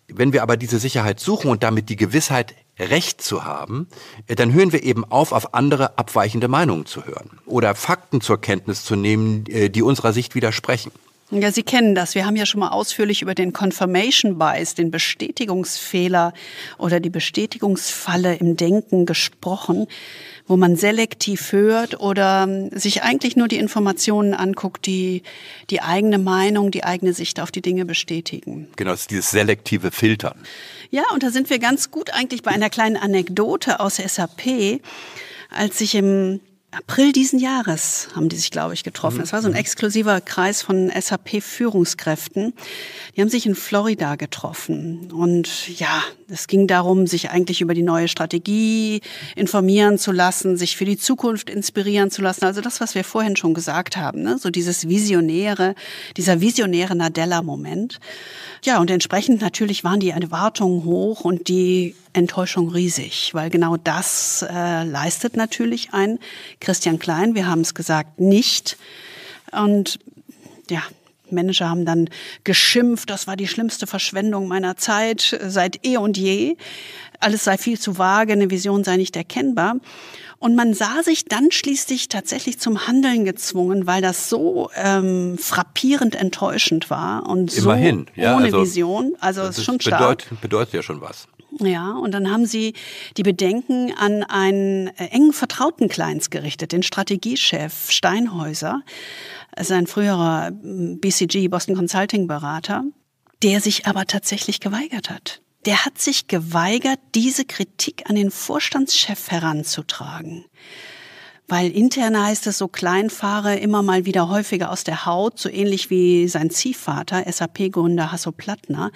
Wenn wir aber diese Sicherheit suchen und damit die Gewissheit Recht zu haben, äh, dann hören wir eben auf, auf andere abweichende Meinungen zu hören oder Fakten zur Kenntnis zu nehmen, äh, die unserer Sicht widersprechen. Ja, Sie kennen das. Wir haben ja schon mal ausführlich über den Confirmation Bias, den Bestätigungsfehler oder die Bestätigungsfalle im Denken gesprochen, wo man selektiv hört oder ähm, sich eigentlich nur die Informationen anguckt, die die eigene Meinung, die eigene Sicht auf die Dinge bestätigen. Genau, das ist dieses selektive Filtern. Ja, und da sind wir ganz gut eigentlich bei einer kleinen Anekdote aus SAP, als ich im April diesen Jahres haben die sich, glaube ich, getroffen. Das mhm. war so ein mhm. exklusiver Kreis von SAP-Führungskräften. Die haben sich in Florida getroffen. Und ja, es ging darum, sich eigentlich über die neue Strategie informieren zu lassen, sich für die Zukunft inspirieren zu lassen. Also das, was wir vorhin schon gesagt haben, ne? so dieses visionäre, dieser visionäre Nadella-Moment. Ja, und entsprechend natürlich waren die Erwartungen hoch und die Enttäuschung riesig, weil genau das äh, leistet natürlich ein Christian Klein, wir haben es gesagt, nicht. Und ja, Manager haben dann geschimpft, das war die schlimmste Verschwendung meiner Zeit seit eh und je. Alles sei viel zu vage, eine Vision sei nicht erkennbar. Und man sah sich dann schließlich tatsächlich zum Handeln gezwungen, weil das so ähm, frappierend enttäuschend war und Immerhin, so ja, ohne also, Vision. Also das ist schon stark. Bedeutet, bedeutet ja schon was. Ja, und dann haben sie die Bedenken an einen äh, engen Vertrauten Kleins gerichtet, den Strategiechef Steinhäuser ist ein früherer ähm, BCG, Boston Consulting Berater, der sich aber tatsächlich geweigert hat. Der hat sich geweigert, diese Kritik an den Vorstandschef heranzutragen. Weil intern heißt es so, Kleinfahre immer mal wieder häufiger aus der Haut, so ähnlich wie sein Ziehvater, SAP-Gründer Hasso Plattner.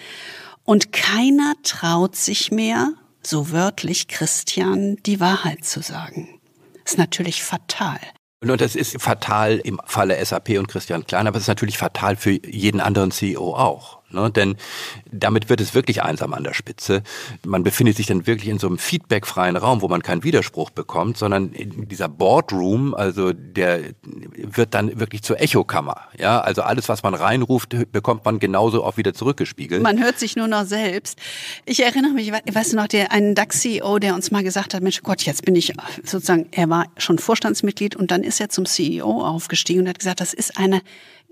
Und keiner traut sich mehr, so wörtlich Christian, die Wahrheit zu sagen. Ist natürlich fatal. Und das ist fatal im Falle SAP und Christian Klein, aber es ist natürlich fatal für jeden anderen CEO auch. Ne? Denn damit wird es wirklich einsam an der Spitze. Man befindet sich dann wirklich in so einem feedbackfreien Raum, wo man keinen Widerspruch bekommt, sondern dieser Boardroom, also der wird dann wirklich zur Echokammer. Ja, also alles, was man reinruft, bekommt man genauso auch wieder zurückgespiegelt. Man hört sich nur noch selbst. Ich erinnere mich, weißt du noch, der, einen DAX-CEO, der uns mal gesagt hat, Mensch, oh Gott, jetzt bin ich sozusagen, er war schon Vorstandsmitglied und dann ist er zum CEO aufgestiegen und hat gesagt, das ist eine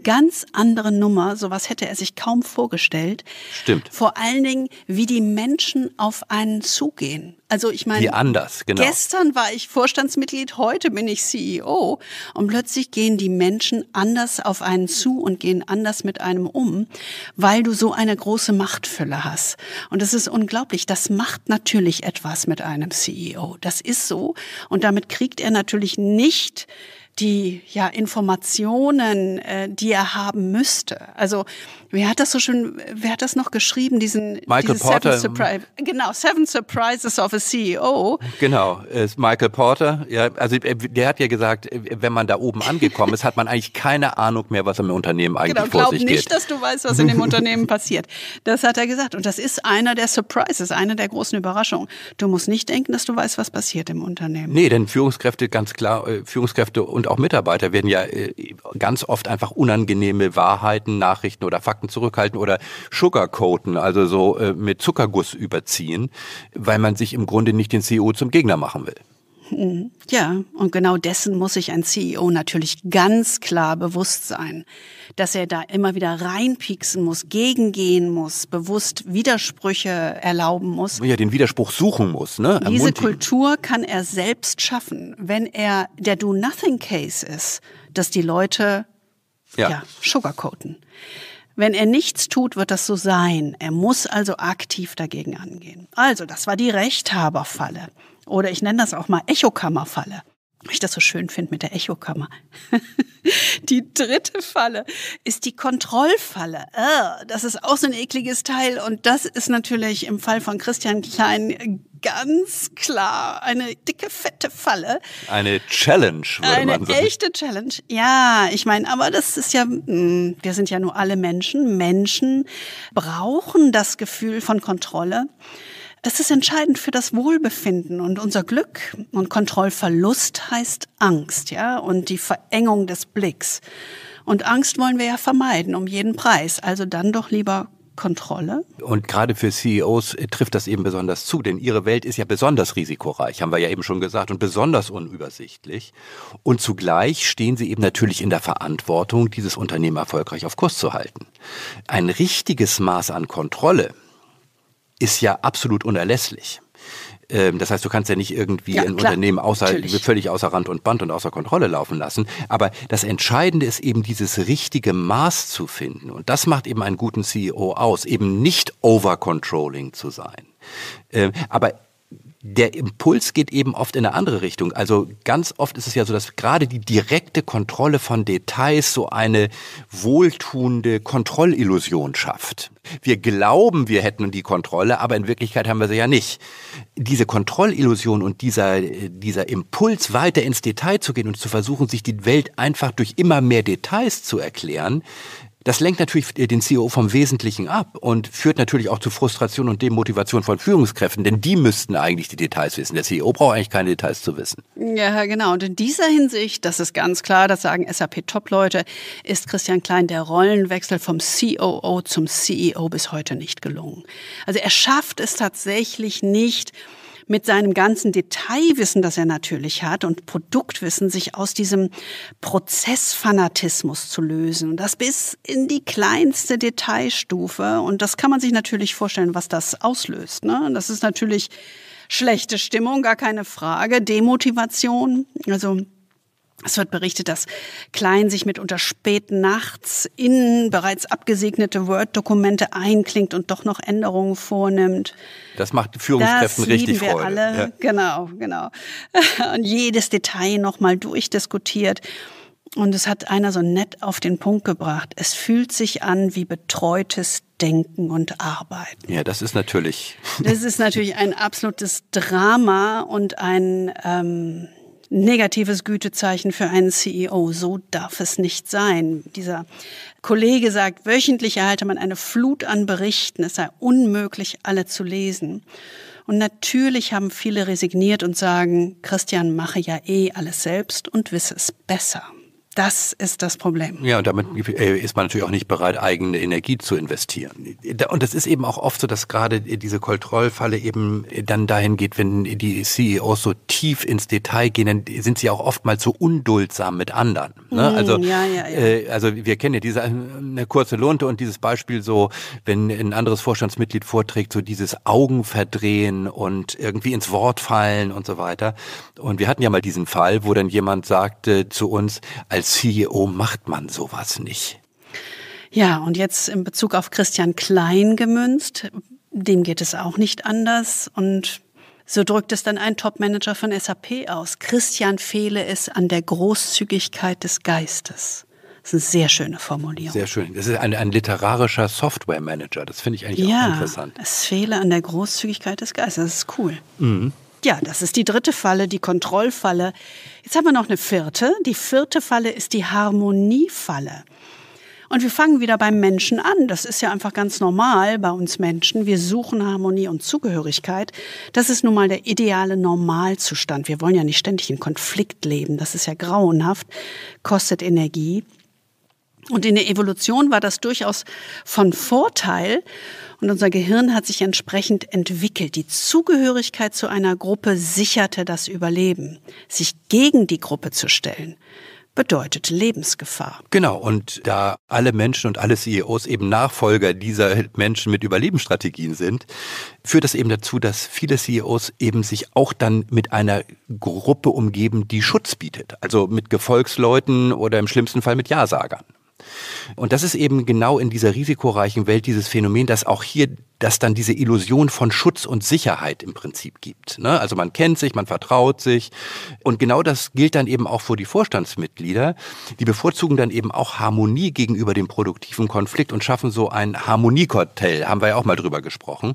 ganz andere Nummer. Sowas hätte er sich kaum vorgestellt. Stimmt. Vor allen Dingen, wie die Menschen auf einen zugehen. Also ich meine, anders, genau. gestern war ich Vorstandsmitglied, heute bin ich CEO und plötzlich gehen die Menschen anders auf einen zu und gehen anders mit einem um, weil du so eine große Machtfülle hast. Und das ist unglaublich. Das macht natürlich etwas mit einem CEO. Das ist so und damit kriegt er natürlich nicht die ja, Informationen, äh, die er haben müsste. Also Wer hat das so schön, wer hat das noch geschrieben, diesen Michael Porter. Seven Surpri hm. genau, Seven Surprises of a CEO. Genau, ist äh, Michael Porter. Ja, also äh, der hat ja gesagt, äh, wenn man da oben angekommen ist, hat man eigentlich keine Ahnung mehr, was im Unternehmen eigentlich genau, vor sich nicht, geht. nicht, dass du weißt, was in dem Unternehmen passiert. Das hat er gesagt. Und das ist einer der Surprises, einer der großen Überraschungen. Du musst nicht denken, dass du weißt, was passiert im Unternehmen. Nee, denn Führungskräfte, ganz klar, Führungskräfte und auch Mitarbeiter werden ja ganz oft einfach unangenehme Wahrheiten, Nachrichten oder Fakten Fakten zurückhalten oder sugarcoaten, also so äh, mit Zuckerguss überziehen, weil man sich im Grunde nicht den CEO zum Gegner machen will. Hm. Ja, und genau dessen muss sich ein CEO natürlich ganz klar bewusst sein, dass er da immer wieder reinpieksen muss, gegengehen muss, bewusst Widersprüche erlauben muss. Ja, den Widerspruch suchen muss. Ne? Diese Kultur kann er selbst schaffen, wenn er der Do-Nothing-Case ist, dass die Leute ja. ja sugarcoaten. Wenn er nichts tut, wird das so sein. Er muss also aktiv dagegen angehen. Also, das war die Rechthaberfalle. Oder ich nenne das auch mal Echokammerfalle. Ich das so schön finde mit der Echokammer. die dritte Falle ist die Kontrollfalle. Ah, das ist auch so ein ekliges Teil und das ist natürlich im Fall von Christian Klein ganz klar eine dicke, fette Falle. Eine Challenge, würde eine man sagen. Eine echte Challenge, ja. Ich meine, aber das ist ja, mh, hm, wir sind ja nur alle Menschen. Menschen brauchen das Gefühl von Kontrolle. Das ist entscheidend für das Wohlbefinden und unser Glück. Und Kontrollverlust heißt Angst, ja, und die Verengung des Blicks. Und Angst wollen wir ja vermeiden, um jeden Preis. Also dann doch lieber Kontrolle. Und gerade für CEOs äh, trifft das eben besonders zu, denn ihre Welt ist ja besonders risikoreich, haben wir ja eben schon gesagt, und besonders unübersichtlich. Und zugleich stehen sie eben natürlich in der Verantwortung, dieses Unternehmen erfolgreich auf Kurs zu halten. Ein richtiges Maß an Kontrolle ist ja absolut unerlässlich. Ähm, das heißt, du kannst ja nicht irgendwie ja, ein klar. Unternehmen außer, völlig außer Rand und Band und außer Kontrolle laufen lassen. Aber das Entscheidende ist eben dieses richtige Maß zu finden. Und das macht eben einen guten CEO aus, eben nicht over-controlling zu sein. Ähm, aber der Impuls geht eben oft in eine andere Richtung. Also ganz oft ist es ja so, dass gerade die direkte Kontrolle von Details so eine wohltuende Kontrollillusion schafft. Wir glauben, wir hätten die Kontrolle, aber in Wirklichkeit haben wir sie ja nicht. Diese Kontrollillusion und dieser, dieser Impuls, weiter ins Detail zu gehen und zu versuchen, sich die Welt einfach durch immer mehr Details zu erklären, das lenkt natürlich den CEO vom Wesentlichen ab und führt natürlich auch zu Frustration und Demotivation von Führungskräften, denn die müssten eigentlich die Details wissen. Der CEO braucht eigentlich keine Details zu wissen. Ja, genau. Und in dieser Hinsicht, das ist ganz klar, das sagen SAP-Top-Leute, ist Christian Klein der Rollenwechsel vom COO zum CEO bis heute nicht gelungen. Also er schafft es tatsächlich nicht, mit seinem ganzen Detailwissen, das er natürlich hat und Produktwissen, sich aus diesem Prozessfanatismus zu lösen. Und das bis in die kleinste Detailstufe. Und das kann man sich natürlich vorstellen, was das auslöst. Ne? Das ist natürlich schlechte Stimmung, gar keine Frage, Demotivation. Also es wird berichtet, dass Klein sich mitunter spät nachts in bereits abgesegnete Word-Dokumente einklingt und doch noch Änderungen vornimmt. Das macht Führungskräften das richtig wir Freude. Alle. Ja. Genau, genau. Und jedes Detail nochmal durchdiskutiert. Und es hat einer so nett auf den Punkt gebracht. Es fühlt sich an wie betreutes Denken und Arbeiten. Ja, das ist natürlich. Das ist natürlich ein absolutes Drama und ein ähm, negatives Gütezeichen für einen CEO. So darf es nicht sein. Dieser Kollege sagt, wöchentlich erhalte man eine Flut an Berichten. Es sei unmöglich, alle zu lesen. Und natürlich haben viele resigniert und sagen, Christian mache ja eh alles selbst und wisse es besser. Das ist das Problem. Ja, und damit ist man natürlich auch nicht bereit, eigene Energie zu investieren. Und es ist eben auch oft so, dass gerade diese Kontrollfalle eben dann dahin geht, wenn die CEOs so tief ins Detail gehen, dann sind sie auch oftmals so unduldsam mit anderen. Ne? Hm, also, ja, ja, ja. Äh, also wir kennen ja diese eine kurze Lunte und dieses Beispiel so, wenn ein anderes Vorstandsmitglied vorträgt, so dieses Augenverdrehen und irgendwie ins Wort fallen und so weiter. Und wir hatten ja mal diesen Fall, wo dann jemand sagte zu uns, als CEO macht man sowas nicht. Ja, und jetzt in Bezug auf Christian Klein gemünzt, dem geht es auch nicht anders und so drückt es dann ein Topmanager von SAP aus. Christian fehle es an der Großzügigkeit des Geistes. Das ist eine sehr schöne Formulierung. Sehr schön. Das ist ein, ein literarischer Software-Manager. Das finde ich eigentlich ja, auch interessant. Ja, Es fehle an der Großzügigkeit des Geistes. Das ist cool. Mhm. Ja, das ist die dritte Falle, die Kontrollfalle. Jetzt haben wir noch eine vierte. Die vierte Falle ist die Harmoniefalle. Und wir fangen wieder beim Menschen an. Das ist ja einfach ganz normal bei uns Menschen. Wir suchen Harmonie und Zugehörigkeit. Das ist nun mal der ideale Normalzustand. Wir wollen ja nicht ständig in Konflikt leben. Das ist ja grauenhaft, kostet Energie. Und in der Evolution war das durchaus von Vorteil. Und unser Gehirn hat sich entsprechend entwickelt. Die Zugehörigkeit zu einer Gruppe sicherte das Überleben. Sich gegen die Gruppe zu stellen, bedeutet Lebensgefahr. Genau, und da alle Menschen und alle CEOs eben Nachfolger dieser Menschen mit Überlebensstrategien sind, führt das eben dazu, dass viele CEOs eben sich auch dann mit einer Gruppe umgeben, die Schutz bietet. Also mit Gefolgsleuten oder im schlimmsten Fall mit Ja-Sagern. Und das ist eben genau in dieser risikoreichen Welt dieses Phänomen, dass auch hier dass dann diese Illusion von Schutz und Sicherheit im Prinzip gibt. Ne? Also man kennt sich, man vertraut sich. Und genau das gilt dann eben auch für die Vorstandsmitglieder. Die bevorzugen dann eben auch Harmonie gegenüber dem produktiven Konflikt und schaffen so ein Harmoniekartell. Haben wir ja auch mal drüber gesprochen.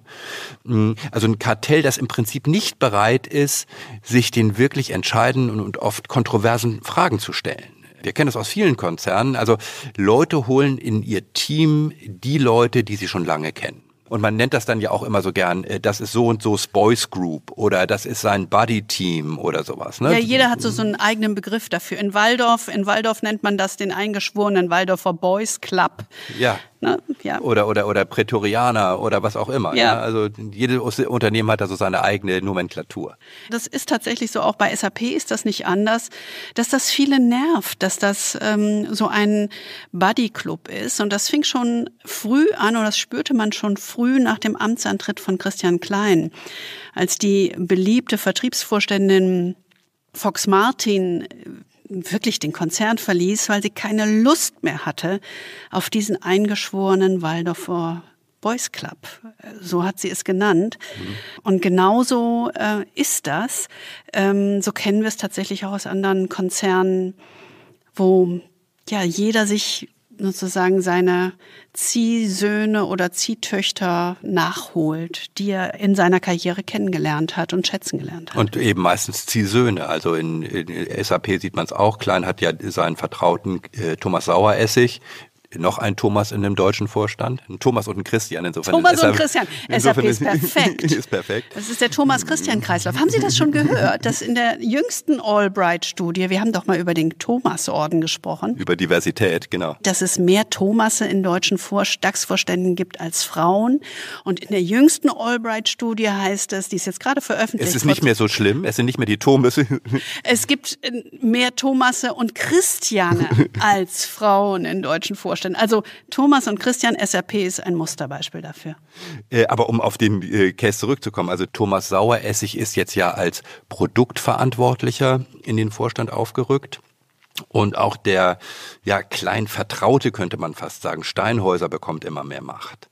Mm, also ein Kartell, das im Prinzip nicht bereit ist, sich den wirklich entscheidenden und oft kontroversen Fragen zu stellen wir kennen das aus vielen Konzernen. Also Leute holen in ihr Team die Leute, die sie schon lange kennen. Und man nennt das dann ja auch immer so gern, äh, das ist so und so's Boys Group oder das ist sein Buddy Team oder sowas. Ne? Ja, jeder hat so, so einen eigenen Begriff dafür. In Waldorf, in Waldorf nennt man das den eingeschworenen Waldorfer Boys Club. Ja. Ne? ja. Oder, oder, oder Prätorianer oder was auch immer. Ne? Ja. Ne? Also jedes Unternehmen hat da so seine eigene Nomenklatur. Das ist tatsächlich so, auch bei SAP ist das nicht anders, dass das viele nervt, dass das ähm, so ein Buddy Club ist. Und das fing schon früh an und das spürte man schon früh früh nach dem Amtsantritt von Christian Klein, als die beliebte Vertriebsvorständin Fox Martin äh, wirklich den Konzern verließ, weil sie keine Lust mehr hatte auf diesen eingeschworenen Waldorfer Boys Club. Äh, so hat sie es genannt. Mhm. Und genauso äh, ist das. Ähm, so kennen wir es tatsächlich auch aus anderen Konzernen, wo ja jeder sich sozusagen seine Ziehsöhne oder Ziehtöchter nachholt, die er in seiner Karriere kennengelernt hat und schätzen gelernt hat. Und eben meistens Ziehsöhne. Also in, in SAP sieht man es auch. Klein hat ja seinen vertrauten äh, Thomas Saueressig, noch ein Thomas in dem deutschen Vorstand. Ein Thomas und ein Christian insofern. Thomas ist, und Christian. SAP ist perfekt. ist perfekt. Das ist der Thomas-Christian-Kreislauf. Haben Sie das schon gehört? Dass in der jüngsten Albright-Studie, wir haben doch mal über den Thomas-Orden gesprochen. Über Diversität, genau. Dass es mehr Thomasse in deutschen DAX-Vorständen gibt als Frauen. Und in der jüngsten Albright-Studie heißt es, die ist jetzt gerade veröffentlicht. Es ist nicht mehr so schlimm. Es sind nicht mehr die Thomasse. Es gibt äh, mehr Thomasse und Christiane als Frauen in deutschen Vorständen vorstellen. Also Thomas und Christian, SRP ist ein Musterbeispiel dafür. Äh, aber um auf den äh, Case zurückzukommen, also Thomas Saueressig ist jetzt ja als Produktverantwortlicher in den Vorstand aufgerückt. Und auch der ja, klein könnte man fast sagen, Steinhäuser bekommt immer mehr Macht.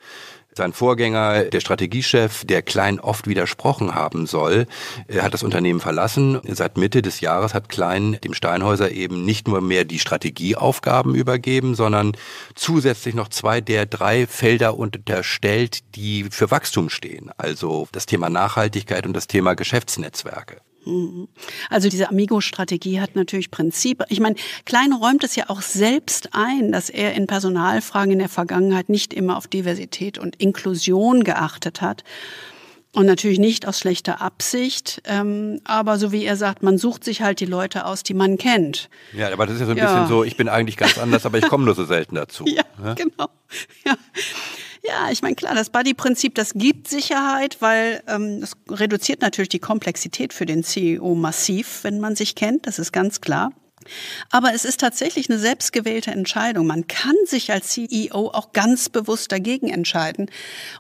Sein Vorgänger, der Strategiechef, der Klein oft widersprochen haben soll, äh, hat das Unternehmen verlassen. Seit Mitte des Jahres hat Klein dem Steinhäuser eben nicht nur mehr die Strategieaufgaben übergeben, sondern zusätzlich noch zwei der drei Felder unterstellt, die für Wachstum stehen. Also das Thema Nachhaltigkeit und das Thema Geschäftsnetzwerke. Mhm. Also diese Amigo-Strategie hat natürlich Prinzip. Ich meine, Klein räumt es ja auch selbst ein, dass er in Personalfragen in der Vergangenheit nicht immer auf Diversität und Inklusion geachtet hat. Und natürlich nicht aus schlechter Absicht, ähm, aber so wie er sagt, man sucht sich halt die Leute aus, die man kennt. Ja, aber das ist ja so ein ja. bisschen so, ich bin eigentlich ganz anders, aber ich komme nur so selten dazu. Ja, ja? Ne? genau. Ja. Ja, ich meine, klar, das Buddy-Prinzip, das gibt Sicherheit, weil ähm, das reduziert natürlich die Komplexität für den CEO massiv, wenn man sich kennt, das ist ganz klar. Aber es ist tatsächlich eine selbstgewählte Entscheidung. Man kann sich als CEO auch ganz bewusst dagegen entscheiden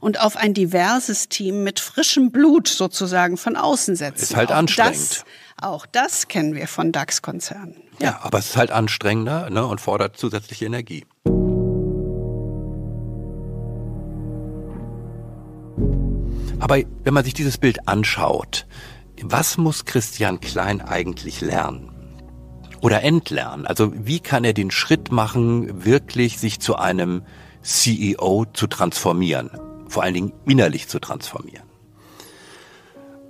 und auf ein diverses Team mit frischem Blut sozusagen von außen setzen. Ist halt auch anstrengend. Das, auch das kennen wir von DAX-Konzernen. Ja. ja. aber es ist halt anstrengender ne, und fordert zusätzliche Energie. Aber wenn man sich dieses Bild anschaut, was muss Christian Klein eigentlich lernen? Oder entlernen? Also wie kann er den Schritt machen, wirklich sich zu einem CEO zu transformieren? Vor allen Dingen innerlich zu transformieren.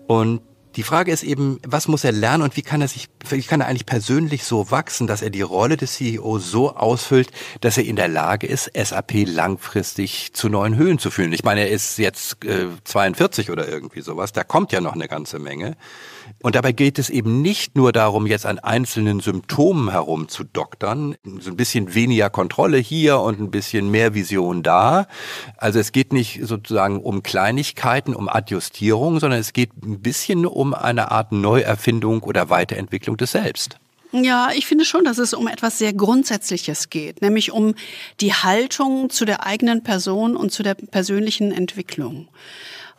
Und die Frage ist eben, was muss er lernen und wie kann er sich, wie kann er eigentlich persönlich so wachsen, dass er die Rolle des CEO so ausfüllt, dass er in der Lage ist, SAP langfristig zu neuen Höhen zu führen. Ich meine, er ist jetzt äh, 42 oder irgendwie sowas, da kommt ja noch eine ganze Menge. Und dabei geht es eben nicht nur darum, jetzt an einzelnen Symptomen herumzudoktern, so ein bisschen weniger Kontrolle hier und ein bisschen mehr Vision da. Also es geht nicht sozusagen um Kleinigkeiten, um Adjustierung, sondern es geht ein bisschen um eine Art Neuerfindung oder Weiterentwicklung des Selbst. Ja, ich finde schon, dass es um etwas sehr Grundsätzliches geht, nämlich um die Haltung zu der eigenen Person und zu der persönlichen Entwicklung.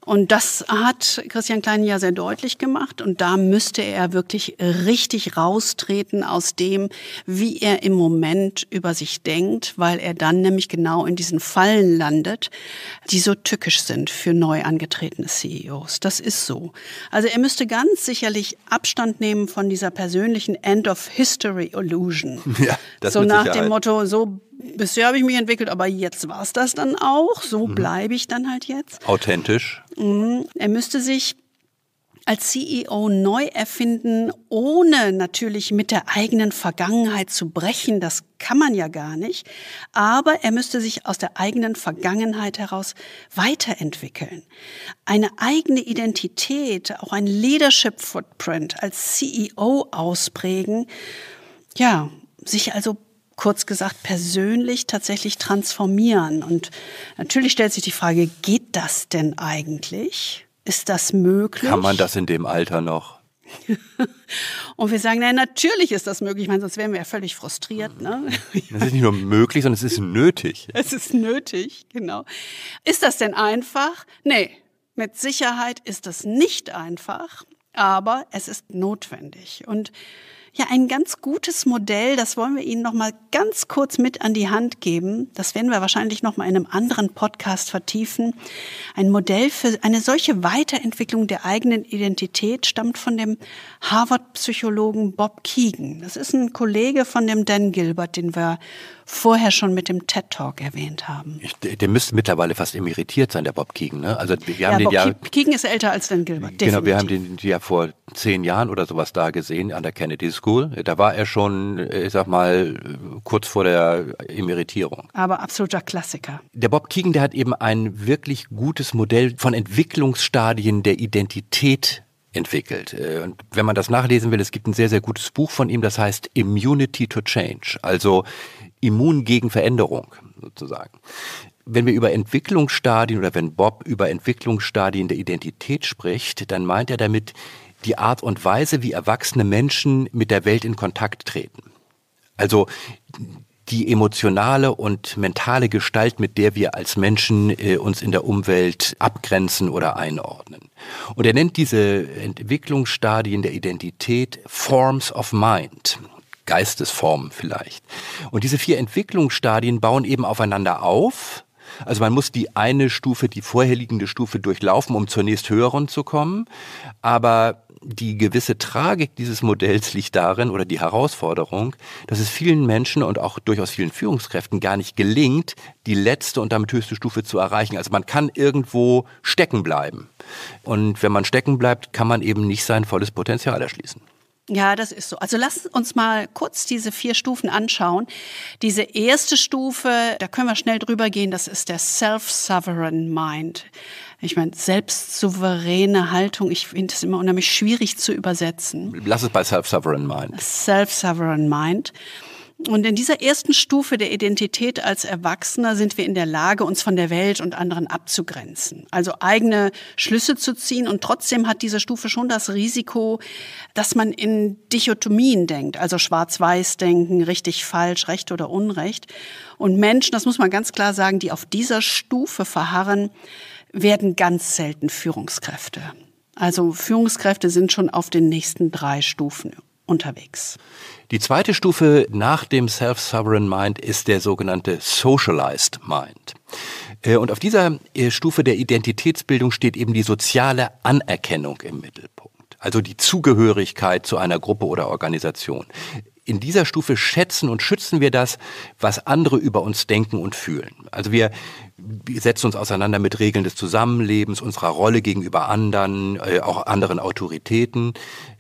Und das hat Christian Klein ja sehr deutlich gemacht. Und da müsste er wirklich richtig raustreten aus dem, wie er im Moment über sich denkt, weil er dann nämlich genau in diesen Fallen landet, die so tückisch sind für neu angetretene CEOs. Das ist so. Also er müsste ganz sicherlich Abstand nehmen von dieser persönlichen End of History Illusion. Ja, das so nach Sicherheit. dem Motto, so bisher habe ich mich entwickelt, aber jetzt war es das dann auch. So mhm. bleibe ich dann halt jetzt. Authentisch. Mhm. Er müsste sich als CEO neu erfinden, ohne natürlich mit der eigenen Vergangenheit zu brechen. Das kann man ja gar nicht. Aber er müsste sich aus der eigenen Vergangenheit heraus weiterentwickeln. Eine eigene Identität, auch ein Leadership Footprint als CEO ausprägen. Ja, sich also kurz gesagt persönlich tatsächlich transformieren. Und natürlich stellt sich die Frage, geht das denn eigentlich? Ist das möglich? Kann man das in dem Alter noch? und wir sagen, nein, natürlich ist das möglich. Ich meine, sonst wären wir ja völlig frustriert. Ne? Das ist nicht nur möglich, sondern es ist nötig. Es ist nötig, genau. Ist das denn einfach? Nee, mit Sicherheit ist das nicht einfach, aber es ist notwendig. Und ja ein ganz gutes Modell. Das wollen wir Ihnen noch mal ganz kurz mit an die Hand geben. Das werden wir wahrscheinlich noch mal in einem anderen Podcast vertiefen. Ein Modell für eine solche Weiterentwicklung der eigenen Identität stammt von dem Harvard-Psychologen Bob Keegan. Das ist ein Kollege von dem Dan Gilbert, den wir vorher schon mit dem TED Talk erwähnt haben. Der, der müsste mittlerweile fast emeritiert sein, der Bob Keegan. Ne? Also wir haben ja, den Bob ja, Keegan ist älter als Dan Gilbert. Genau, definitiv. wir haben den ja vor zehn Jahren oder sowas da gesehen an der Kennedy School School. Da war er schon, ich sag mal, kurz vor der Emeritierung. Aber absoluter Klassiker. Der Bob Keegan, der hat eben ein wirklich gutes Modell von Entwicklungsstadien der Identität entwickelt. Äh, und wenn man das nachlesen will, es gibt ein sehr, sehr gutes Buch von ihm, das heißt Immunity to Change, also immun gegen Veränderung sozusagen. Wenn wir über Entwicklungsstadien oder wenn Bob über Entwicklungsstadien der Identität spricht, dann meint er damit die Art und Weise, wie erwachsene Menschen mit der Welt in Kontakt treten. Also die emotionale und mentale Gestalt, mit der wir als Menschen äh, uns in der Umwelt abgrenzen oder einordnen. Und er nennt diese Entwicklungsstadien der Identität Forms of Mind. Geistesformen vielleicht. Und diese vier Entwicklungsstadien bauen eben aufeinander auf. Also man muss die eine Stufe, die vorherliegende Stufe durchlaufen, um zur nächst höheren zu kommen. Aber die gewisse Tragik dieses Modells liegt darin oder die Herausforderung, dass es vielen Menschen und auch durchaus vielen Führungskräften gar nicht gelingt, die letzte und damit höchste Stufe zu erreichen. Also man kann irgendwo stecken bleiben. Und wenn man stecken bleibt, kann man eben nicht sein volles Potenzial erschließen. Ja, das ist so. Also lass uns mal kurz diese vier Stufen anschauen. Diese erste Stufe, da können wir schnell drüber gehen, das ist der Self-Sovereign Mind ich meine, selbstsouveräne Haltung, ich finde es immer unheimlich schwierig zu übersetzen. Lass es bei Self-Sovereign Mind. Self-Sovereign Mind. Und in dieser ersten Stufe der Identität als Erwachsener sind wir in der Lage, uns von der Welt und anderen abzugrenzen, also eigene Schlüsse zu ziehen. Und trotzdem hat diese Stufe schon das Risiko, dass man in Dichotomien denkt, also schwarz-weiß denken, richtig, falsch, recht oder unrecht. Und Menschen, das muss man ganz klar sagen, die auf dieser Stufe verharren, werden ganz selten Führungskräfte. Also Führungskräfte sind schon auf den nächsten drei Stufen unterwegs. Die zweite Stufe nach dem Self-Sovereign Mind ist der sogenannte Socialized Mind. Äh, und auf dieser äh, Stufe der Identitätsbildung steht eben die soziale Anerkennung im Mittelpunkt. Also die Zugehörigkeit zu einer Gruppe oder Organisation in dieser Stufe schätzen und schützen wir das, was andere über uns denken und fühlen. Also wir setzen uns auseinander mit Regeln des Zusammenlebens, unserer Rolle gegenüber anderen, äh, auch anderen Autoritäten.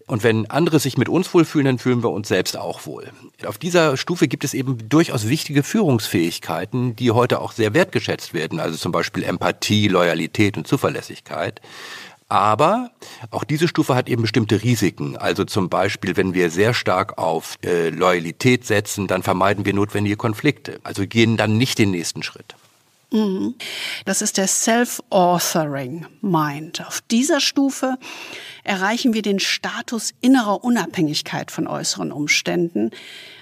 Und wenn andere sich mit uns wohlfühlen, dann fühlen wir uns selbst auch wohl. Auf dieser Stufe gibt es eben durchaus wichtige Führungsfähigkeiten, die heute auch sehr wertgeschätzt werden, also zum Beispiel Empathie, Loyalität und Zuverlässigkeit. Aber auch diese Stufe hat eben bestimmte Risiken. Also zum Beispiel, wenn wir sehr stark auf äh, Loyalität setzen, dann vermeiden wir notwendige Konflikte. Also gehen dann nicht den nächsten Schritt. Mhm. Das ist der Self-Authoring Mind. Auf dieser Stufe erreichen wir den Status innerer Unabhängigkeit von äußeren Umständen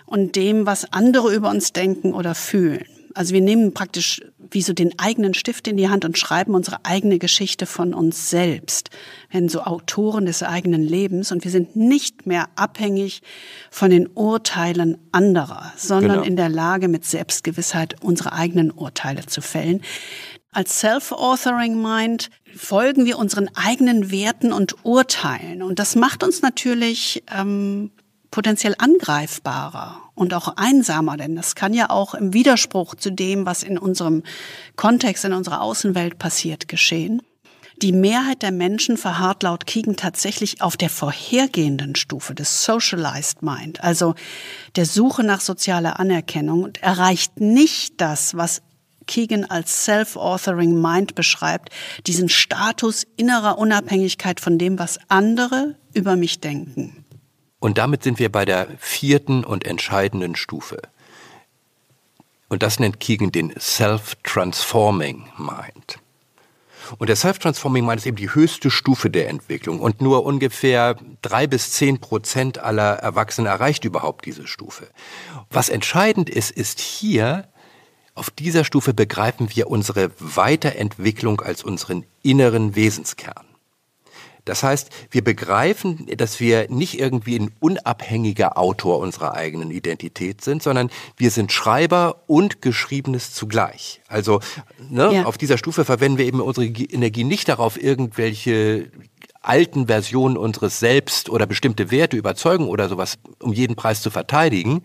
und dem, was andere über uns denken oder fühlen. Also wir nehmen praktisch wie so den eigenen Stift in die Hand und schreiben unsere eigene Geschichte von uns selbst. Wir werden so Autoren des eigenen Lebens und wir sind nicht mehr abhängig von den Urteilen anderer, sondern genau. in der Lage, mit Selbstgewissheit unsere eigenen Urteile zu fällen. Als Self-Authoring Mind folgen wir unseren eigenen Werten und Urteilen. Und das macht uns natürlich ähm, potenziell angreifbarer und auch einsamer, denn das kann ja auch im Widerspruch zu dem, was in unserem Kontext, in unserer Außenwelt passiert, geschehen. Die Mehrheit der Menschen verharrt laut Kiegen tatsächlich auf der vorhergehenden Stufe des Socialized Mind, also der Suche nach sozialer Anerkennung und erreicht nicht das, was Keegan als Self-Authoring Mind beschreibt, diesen Status innerer Unabhängigkeit von dem, was andere über mich denken. Und damit sind wir bei der vierten und entscheidenden Stufe. Und das nennt Keegan den Self-Transforming Mind. Und der Self-Transforming Mind ist eben die höchste Stufe der Entwicklung. Und nur ungefähr drei bis zehn Prozent aller Erwachsenen erreicht überhaupt diese Stufe. Was entscheidend ist, ist hier, auf dieser Stufe begreifen wir unsere Weiterentwicklung als unseren inneren Wesenskern. Das heißt, wir begreifen, dass wir nicht irgendwie ein unabhängiger Autor unserer eigenen Identität sind, sondern wir sind Schreiber und Geschriebenes zugleich. Also ne, ja. auf dieser Stufe verwenden wir eben unsere Energie nicht darauf, irgendwelche alten Versionen unseres Selbst oder bestimmte Werte, überzeugen oder sowas um jeden Preis zu verteidigen,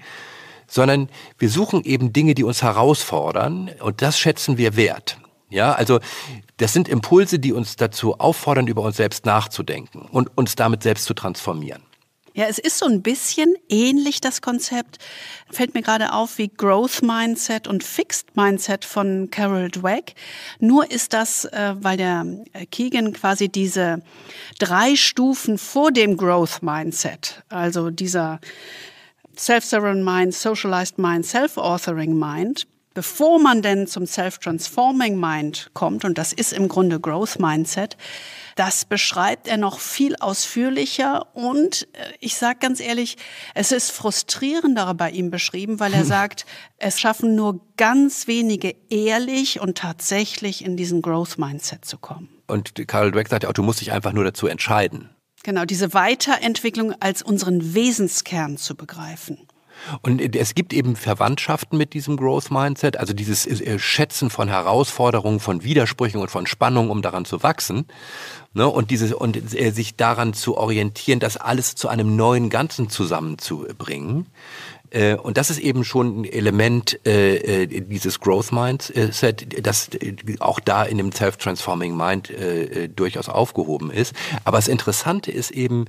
sondern wir suchen eben Dinge, die uns herausfordern und das schätzen wir wert. Ja, also das sind Impulse, die uns dazu auffordern, über uns selbst nachzudenken und uns damit selbst zu transformieren. Ja, es ist so ein bisschen ähnlich das Konzept. Fällt mir gerade auf wie Growth Mindset und Fixed Mindset von Carol Dweck. Nur ist das, äh, weil der äh, Keegan quasi diese drei Stufen vor dem Growth Mindset, also dieser Self-Sovereign Mind, Socialized Mind, Self-Authoring Mind, bevor man denn zum Self-Transforming Mind kommt, und das ist im Grunde Growth Mindset, das beschreibt er noch viel ausführlicher und äh, ich sage ganz ehrlich, es ist frustrierender bei ihm beschrieben, weil er hm. sagt, es schaffen nur ganz wenige ehrlich und tatsächlich in diesen Growth Mindset zu kommen. Und Karl Dweck sagt ja auch, du musst dich einfach nur dazu entscheiden. Genau, diese Weiterentwicklung als unseren Wesenskern zu begreifen. Und es gibt eben Verwandtschaften mit diesem Growth Mindset, also dieses äh, äh, Schätzen von Herausforderungen, von Widersprüchen und von Spannungen, um daran zu wachsen. Ne? Und, dieses, und äh, sich daran zu orientieren, das alles zu einem neuen Ganzen zusammenzubringen. Äh, und das ist eben schon ein Element äh, äh dieses Growth Mindset, das auch da in dem Self-Transforming Mind durchaus aufgehoben ist. Aber das Interessante ist eben,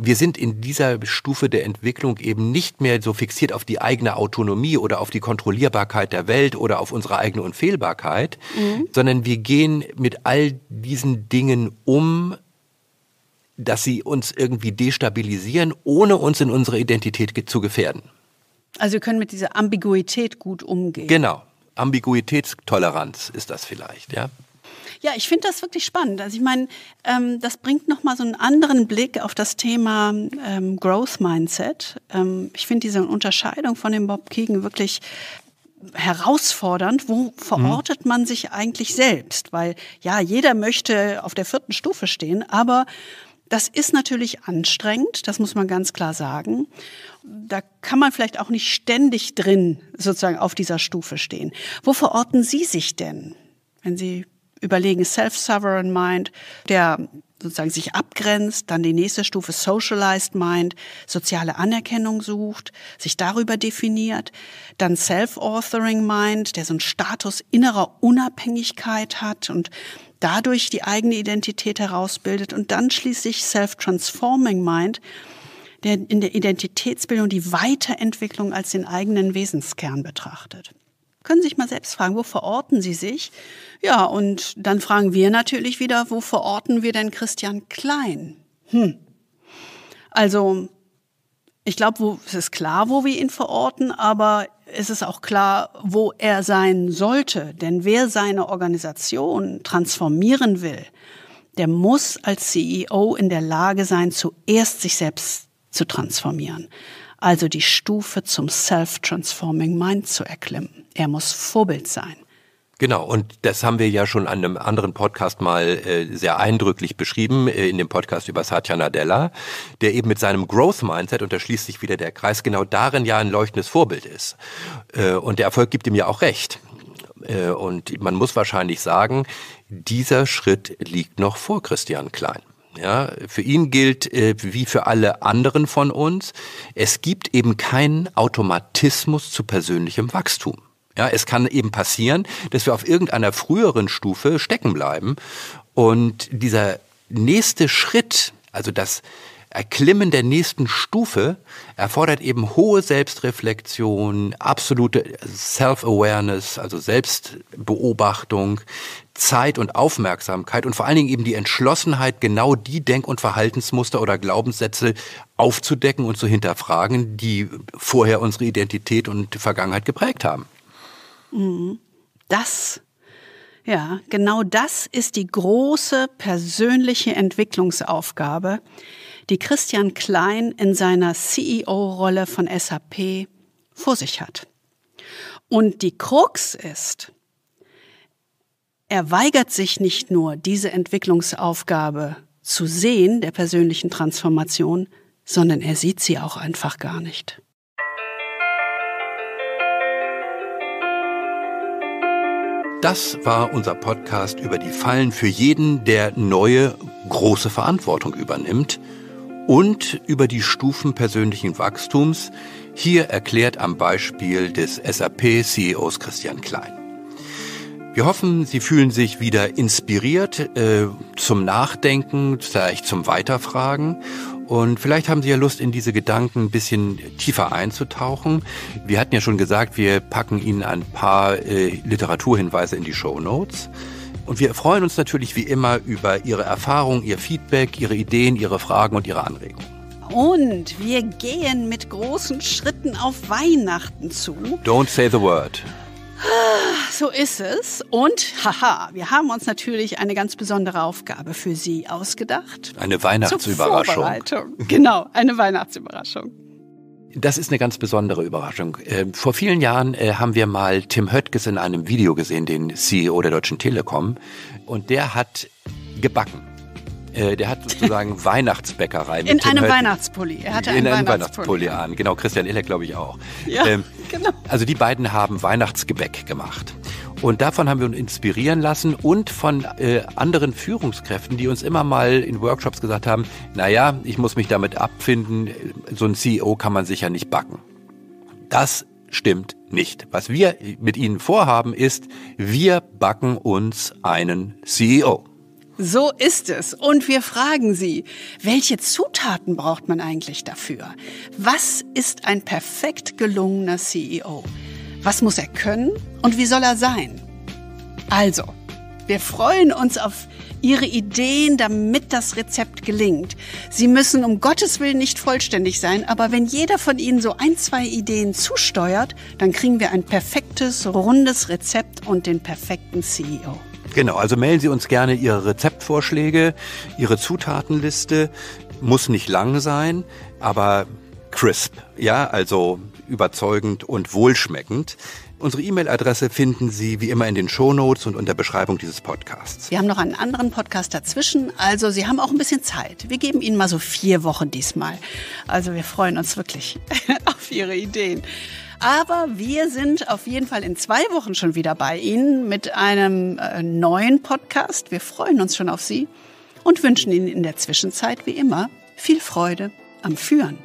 wir sind in dieser Stufe der Entwicklung eben nicht mehr so fixiert auf die eigene Autonomie oder auf die Kontrollierbarkeit der Welt oder auf unsere eigene Unfehlbarkeit, mhm. sondern wir gehen mit all diesen Dingen um, dass sie uns irgendwie destabilisieren, ohne uns in unsere Identität zu gefährden. Also wir können mit dieser Ambiguität gut umgehen. Genau. Ambiguitätstoleranz ist das vielleicht, ja. Ja, ich finde das wirklich spannend. Also ich meine, ähm, das bringt nochmal so einen anderen Blick auf das Thema ähm, Growth Mindset. Ähm, ich finde diese Unterscheidung von dem Bob Keegan wirklich herausfordernd, wo verortet mhm. man sich eigentlich selbst? Weil ja, jeder möchte auf der vierten Stufe stehen, aber das ist natürlich anstrengend, das muss man ganz klar sagen. Da kann man vielleicht auch nicht ständig drin sozusagen auf dieser Stufe stehen. Wo verorten Sie sich denn, wenn Sie überlegen Self-Sovereign Mind, der sozusagen sich abgrenzt, dann die nächste Stufe Socialized Mind, soziale Anerkennung sucht, sich darüber definiert, dann Self-Authoring Mind, der so einen Status innerer Unabhängigkeit hat und dadurch die eigene Identität herausbildet und dann schließlich Self-Transforming Mind, der in der Identitätsbildung die Weiterentwicklung als den eigenen Wesenskern betrachtet können sich mal selbst fragen, wo verorten Sie sich? Ja, und dann fragen wir natürlich wieder, wo verorten wir denn Christian Klein? Hm. Also, ich glaube, es ist klar, wo wir ihn verorten, aber es ist auch klar, wo er sein sollte. Denn wer seine Organisation transformieren will, der muss als CEO in der Lage sein, zuerst sich selbst zu transformieren. Also die Stufe zum Self-Transforming Mind zu erklimmen. Er muss Vorbild sein. Genau, und das haben wir ja schon an einem anderen Podcast mal äh, sehr eindrücklich beschrieben, äh, in dem Podcast über Satya Nadella, der eben mit seinem Growth Mindset, und da schließt sich wieder der Kreis, genau darin ja ein leuchtendes Vorbild ist. Äh, und der Erfolg gibt ihm ja auch recht. Äh, und man muss wahrscheinlich sagen, dieser Schritt liegt noch vor Christian Klein. Ja, für ihn gilt, äh, wie für alle anderen von uns, es gibt eben keinen Automatismus zu persönlichem Wachstum. Ja, es kann eben passieren, dass wir auf irgendeiner früheren Stufe stecken bleiben und dieser nächste Schritt, also das Erklimmen der nächsten Stufe erfordert eben hohe Selbstreflexion, absolute Self-Awareness, also Selbstbeobachtung, Zeit und Aufmerksamkeit und vor allen Dingen eben die Entschlossenheit, genau die Denk- und Verhaltensmuster oder Glaubenssätze aufzudecken und zu hinterfragen, die vorher unsere Identität und Vergangenheit geprägt haben. Mhm. Das, ja, genau das ist die große persönliche Entwicklungsaufgabe, die Christian Klein in seiner CEO-Rolle von SAP vor sich hat. Und die Krux ist, er weigert sich nicht nur, diese Entwicklungsaufgabe zu sehen, der persönlichen Transformation, sondern er sieht sie auch einfach gar nicht. Das war unser Podcast über die Fallen für jeden, der neue große Verantwortung übernimmt und über die Stufen persönlichen Wachstums, hier erklärt am Beispiel des SAP-CEOs Christian Klein. Wir hoffen, Sie fühlen sich wieder inspiriert äh, zum Nachdenken, vielleicht zum Weiterfragen und vielleicht haben Sie ja Lust, in diese Gedanken ein bisschen tiefer einzutauchen. Wir hatten ja schon gesagt, wir packen Ihnen ein paar äh, Literaturhinweise in die Show Notes. Und wir freuen uns natürlich wie immer über Ihre Erfahrungen, Ihr Feedback, Ihre Ideen, Ihre Fragen und Ihre Anregungen. Und wir gehen mit großen Schritten auf Weihnachten zu. Don't say the word. So ist es. Und haha, wir haben uns natürlich eine ganz besondere Aufgabe für Sie ausgedacht. Eine Weihnachtsüberraschung. Genau, eine Weihnachtsüberraschung. Das ist eine ganz besondere Überraschung. Äh, vor vielen Jahren äh, haben wir mal Tim Höttges in einem Video gesehen, den CEO der Deutschen Telekom. Und der hat gebacken. Äh, der hat sozusagen Weihnachtsbäckerei. Mit in einem Hölten. Weihnachtspulli. Er hatte einen in einem Weihnachtspulli, Weihnachtspulli an. Genau, Christian Illek glaube ich auch. Ja, ähm, genau. Also die beiden haben Weihnachtsgebäck gemacht. Und davon haben wir uns inspirieren lassen und von äh, anderen Führungskräften, die uns immer mal in Workshops gesagt haben, naja, ich muss mich damit abfinden, so ein CEO kann man sicher nicht backen. Das stimmt nicht. Was wir mit Ihnen vorhaben ist, wir backen uns einen CEO. So ist es. Und wir fragen Sie, welche Zutaten braucht man eigentlich dafür? Was ist ein perfekt gelungener CEO? Was muss er können und wie soll er sein? Also, wir freuen uns auf Ihre Ideen, damit das Rezept gelingt. Sie müssen um Gottes Willen nicht vollständig sein, aber wenn jeder von Ihnen so ein, zwei Ideen zusteuert, dann kriegen wir ein perfektes, rundes Rezept und den perfekten CEO. Genau, also melden Sie uns gerne Ihre Rezeptvorschläge, Ihre Zutatenliste. Muss nicht lang sein, aber crisp, ja, also überzeugend und wohlschmeckend. Unsere E-Mail-Adresse finden Sie wie immer in den Shownotes und unter Beschreibung dieses Podcasts. Wir haben noch einen anderen Podcast dazwischen, also Sie haben auch ein bisschen Zeit. Wir geben Ihnen mal so vier Wochen diesmal. Also wir freuen uns wirklich auf Ihre Ideen. Aber wir sind auf jeden Fall in zwei Wochen schon wieder bei Ihnen mit einem äh, neuen Podcast. Wir freuen uns schon auf Sie und wünschen Ihnen in der Zwischenzeit wie immer viel Freude am Führen.